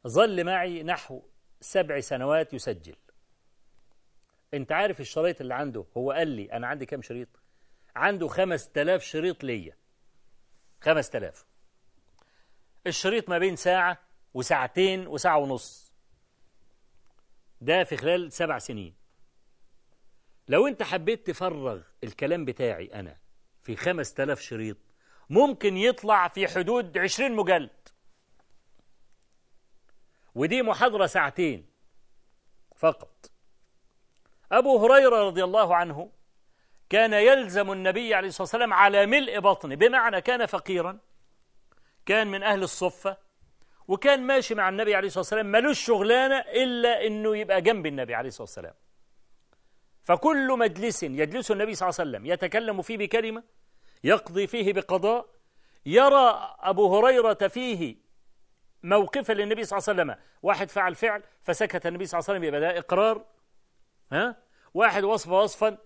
ظل معي نحو سبع سنوات يسجل انت عارف الشريط اللي عنده هو قال لي انا عندي كام شريط عنده 5000 شريط ليا 5000 الشريط ما بين ساعة وساعتين وساعة ونص ده في خلال سبع سنين لو انت حبيت تفرغ الكلام بتاعي انا في 5000 شريط ممكن يطلع في حدود 20 مجلد ودي محاضرة ساعتين فقط أبو هريرة رضي الله عنه كان يلزم النبي عليه الصلاة والسلام على ملء بطنه بمعنى كان فقيرا كان من أهل الصفة وكان ماشي مع النبي عليه الصلاة والسلام ملوش شغلانة إلا أنه يبقى جنب النبي عليه الصلاة والسلام فكل مجلس يجلسه النبي صلى الله عليه وسلم يتكلم فيه بكلمة يقضي فيه بقضاء يرى أبو هريرة فيه موقفا للنبي صلى الله عليه وسلم واحد فعل فعل فسكت النبي صلى الله عليه وسلم يبقى ده إقرار ها واحد وصف وصفا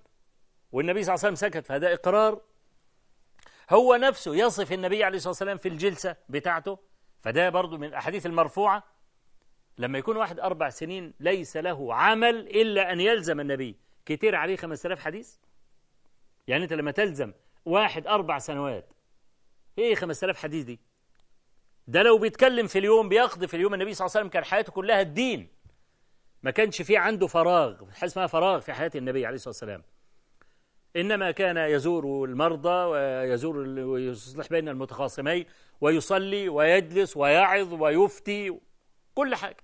والنبي صلى الله عليه وسلم سكت فهذا إقرار هو نفسه يصف النبي عليه الصلاة والسلام في الجلسة بتاعته فده برضو من الأحاديث المرفوعة لما يكون واحد أربع سنين ليس له عمل إلا أن يلزم النبي كتير عليه 5000 حديث يعني أنت لما تلزم واحد أربع سنوات إيه 5000 حديث دي ده لو بيتكلم في اليوم بيقضي في اليوم النبي صلى الله عليه وسلم كان حياته كلها الدين ما كانش في عنده فراغ حاجة اسمها فراغ في حياة النبي عليه الصلاة والسلام إنما كان يزور المرضى ويزور ويصلح بين المتخاصمين ويصلي ويجلس ويعظ ويفتي كل حاجة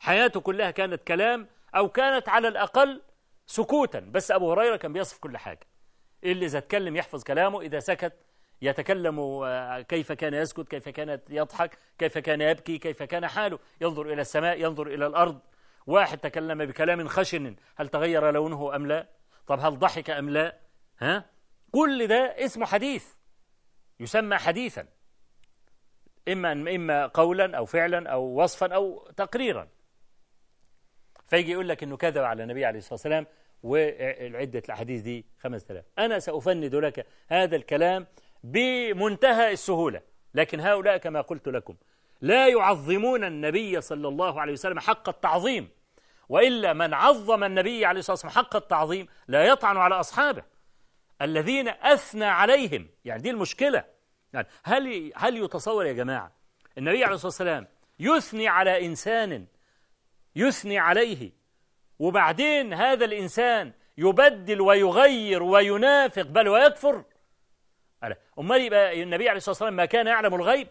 حياته كلها كانت كلام أو كانت على الأقل سكوتا بس أبو هريرة كان بيصف كل حاجة اللي إذا اتكلم يحفظ كلامه إذا سكت يتكلم آه، كيف كان يسكت كيف كان يضحك كيف كان يبكي كيف كان حاله ينظر إلى السماء ينظر إلى الأرض واحد تكلم بكلام خشن هل تغير لونه أم لا طب هل ضحك أم لا ها كل ده اسمه حديث يسمى حديثا إما, إما قولا أو فعلا أو وصفا أو تقريرا فيجي يقول لك أنه كذب على النبي عليه الصلاة والسلام وعدة الأحاديث دي 5000 أنا سأفند لك هذا الكلام بمنتهى السهولة لكن هؤلاء كما قلت لكم لا يعظمون النبي صلى الله عليه وسلم حق التعظيم وإلا من عظم النبي عليه الصلاة والسلام حق التعظيم لا يطعن على أصحابه الذين أثنى عليهم يعني دي المشكلة يعني هل, هل يتصور يا جماعة النبي عليه الصلاة والسلام يثني على إنسان يثني عليه وبعدين هذا الإنسان يبدل ويغير وينافق بل ويكفر أمال يبقى النبي عليه الصلاة والسلام ما كان يعلم الغيب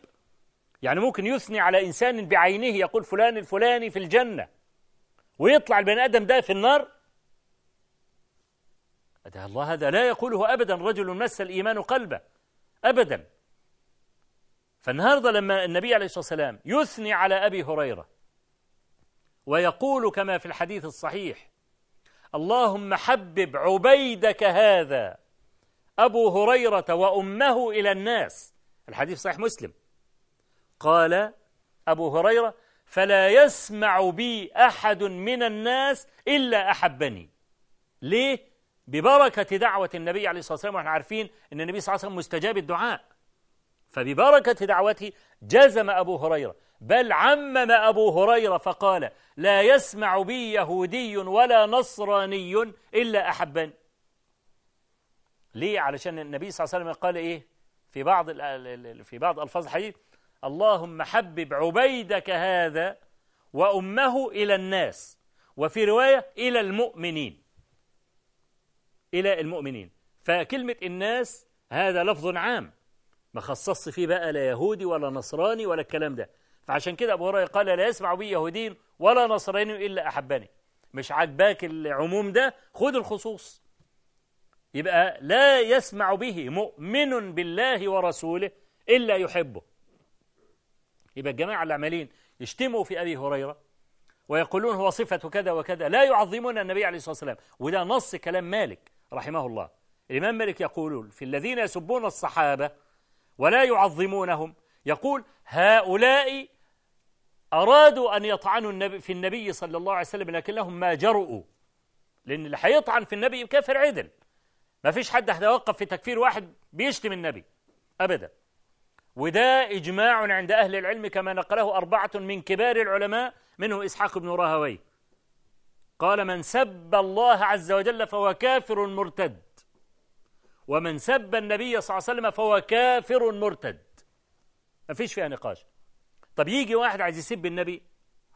يعني ممكن يثني على إنسان بعينه يقول فلان الفلاني في الجنة ويطلع البني آدم ده في النار ده الله هذا لا يقوله أبدا رجل مس الإيمان قلبه أبدا فالنهاردة لما النبي عليه الصلاة والسلام يثني على أبي هريرة ويقول كما في الحديث الصحيح اللهم حبب عبيدك هذا أبو هريرة وأمه إلى الناس الحديث صحيح مسلم قال أبو هريرة فلا يسمع بي أحد من الناس إلا أحبني ليه؟ ببركة دعوة النبي عليه الصلاة والسلام ونحن عارفين أن النبي صلى الله عليه وسلم مستجاب الدعاء فببركة دعوته جزم أبو هريرة بل عمم أبو هريرة فقال لا يسمع بي يهودي ولا نصراني إلا أحبني ليه علشان النبي صلى الله عليه وسلم قال إيه في بعض في بعض ألفاظ الحديث اللهم حبب عبيدك هذا وأمه إلى الناس وفي رواية إلى المؤمنين إلى المؤمنين فكلمة الناس هذا لفظ عام ما خصصش فيه بقى لا يهودي ولا نصراني ولا الكلام ده فعشان كده أبو هريرة قال لا يسمع بي يهودي ولا نصراني إلا أحبني مش عاجباك العموم ده خد الخصوص يبقى لا يسمع به مؤمن بالله ورسوله إلا يحبه يبقى الجماعة اللي عمالين يشتموا في أبي هريرة ويقولون هو صفة كذا وكذا لا يعظمون النبي عليه الصلاة والسلام وده نص كلام مالك رحمه الله الإمام مالك يقول في الذين يسبون الصحابة ولا يعظمونهم يقول هؤلاء أرادوا أن يطعنوا النبي في النبي صلى الله عليه وسلم لكنهم ما جرؤوا لأن اللي هيطعن في النبي كافر عدل ما فيش حد هيتوقف في تكفير واحد بيشتم النبي أبدا وده إجماع عند أهل العلم كما نقله أربعة من كبار العلماء منه إسحاق بن راهوي قال من سب الله عز وجل فهو كافر مرتد ومن سب النبي صلى الله عليه وسلم فهو كافر مرتد ما فيش فيها نقاش طب يجي واحد عايز يسب النبي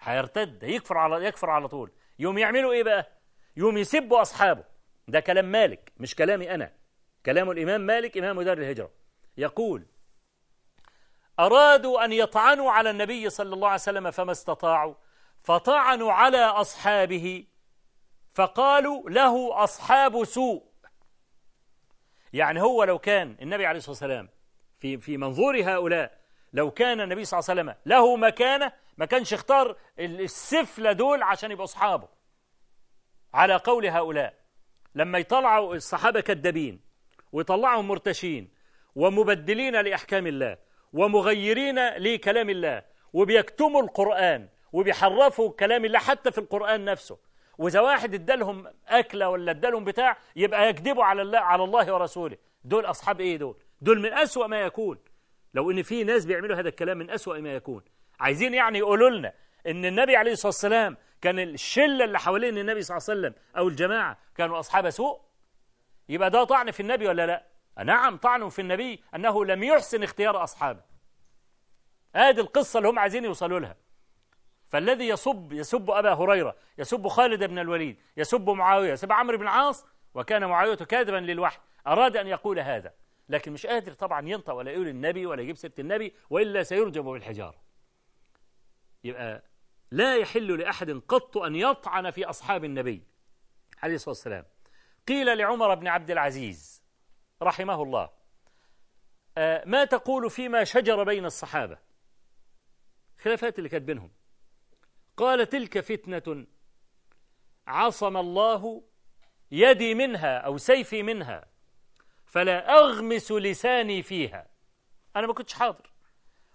هيرتد يكفر على يكفر على طول يوم يعملوا ايه بقى يوم يسبوا اصحابه ده كلام مالك مش كلامي انا كلام الامام مالك امام دار الهجره يقول ارادوا ان يطعنوا على النبي صلى الله عليه وسلم فما استطاعوا فطعنوا على اصحابه فقالوا له اصحاب سوء يعني هو لو كان النبي عليه الصلاه والسلام في في منظور هؤلاء لو كان النبي صلى الله عليه وسلم له مكانة ما كانش اختار السفلة دول عشان يبقوا أصحابه على قول هؤلاء لما يطلعوا الصحابة كذابين ويطلعهم مرتشين ومبدلين لأحكام الله ومغيرين لكلام الله وبيكتموا القرآن وبيحرفوا كلام الله حتى في القرآن نفسه وإذا واحد ادالهم أكلة ولا ادالهم بتاع يبقى يكذبوا على الله على الله ورسوله دول أصحاب إيه دول؟ دول من أسوأ ما يكون لو ان في ناس بيعملوا هذا الكلام من أسوأ ما يكون عايزين يعني يقولوا لنا ان النبي عليه الصلاه والسلام كان الشله اللي حوالين النبي صلى الله عليه وسلم او الجماعه كانوا اصحاب سوء يبقى ده طعن في النبي ولا لا نعم طعن في النبي انه لم يحسن اختيار اصحابه ادي القصه اللي هم عايزين يوصلوا لها فالذي يسب يسب ابا هريره يسب خالد بن الوليد يسب معاويه يسب عمرو بن العاص وكان معاويه كاذبا للوحي اراد ان يقول هذا لكن مش قادر طبعا ينطق ولا يقول النبي ولا يجيب سيره النبي والا سيرجم بالحجاره يبقى لا يحل لاحد قط ان يطعن في اصحاب النبي عليه الصلاه والسلام قيل لعمر بن عبد العزيز رحمه الله آه، ما تقول فيما شجر بين الصحابه خلافات اللي كانت بينهم قال تلك فتنه عصم الله يدي منها او سيفي منها فلا أغمس لساني فيها أنا ما كنتش حاضر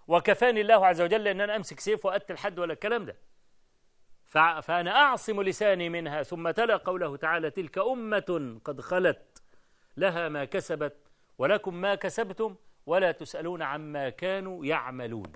وكفاني الله عز وجل أن أنا أمسك سيف وأقتل حد ولا الكلام ده فأنا أعصم لساني منها ثم تلا قوله تعالى تلك أمة قد خلت لها ما كسبت ولكم ما كسبتم ولا تسألون عما كانوا يعملون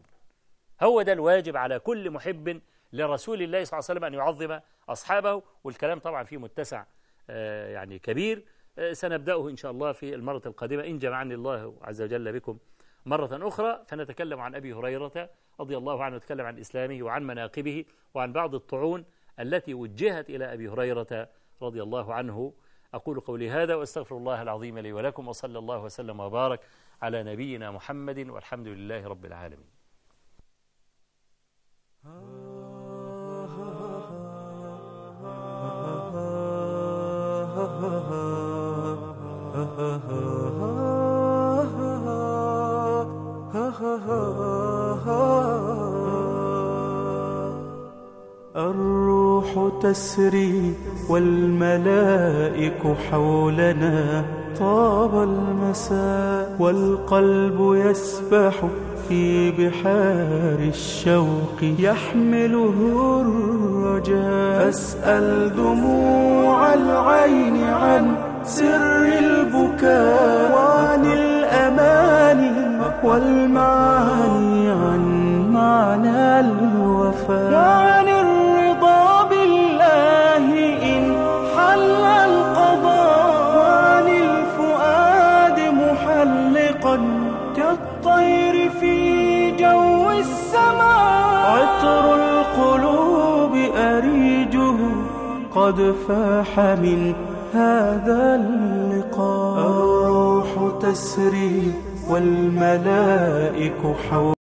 هو ده الواجب على كل محب لرسول الله صلى الله عليه وسلم أن يعظم أصحابه والكلام طبعا فيه متسع آه، يعني كبير سنبدأه إن شاء الله في المرة القادمة إن جمعني الله عز وجل بكم مرة أخرى فنتكلم عن أبي هريرة رضي الله عنه نتكلم عن إسلامه وعن مناقبه وعن بعض الطعون التي وجهت إلى أبي هريرة رضي الله عنه أقول قولي هذا وأستغفر الله العظيم لي ولكم وصلى الله وسلم وبارك على نبينا محمد والحمد لله رب العالمين ha ha ha الروح تسري والملائك حولنا طاب المساء والقلب يسبح في بحار الشوق يحمله الرجاء أسأل دموع العين عن سر البكاء وعن الأماني والمعاني عن معنى الوفاء وعن الرضا بالله إن حل القضاء وعن الفؤاد محلقا كالطير في جو السماء عطر القلوب أريجه قد فاح من هذا اللقاء الروح تسري والملائك حول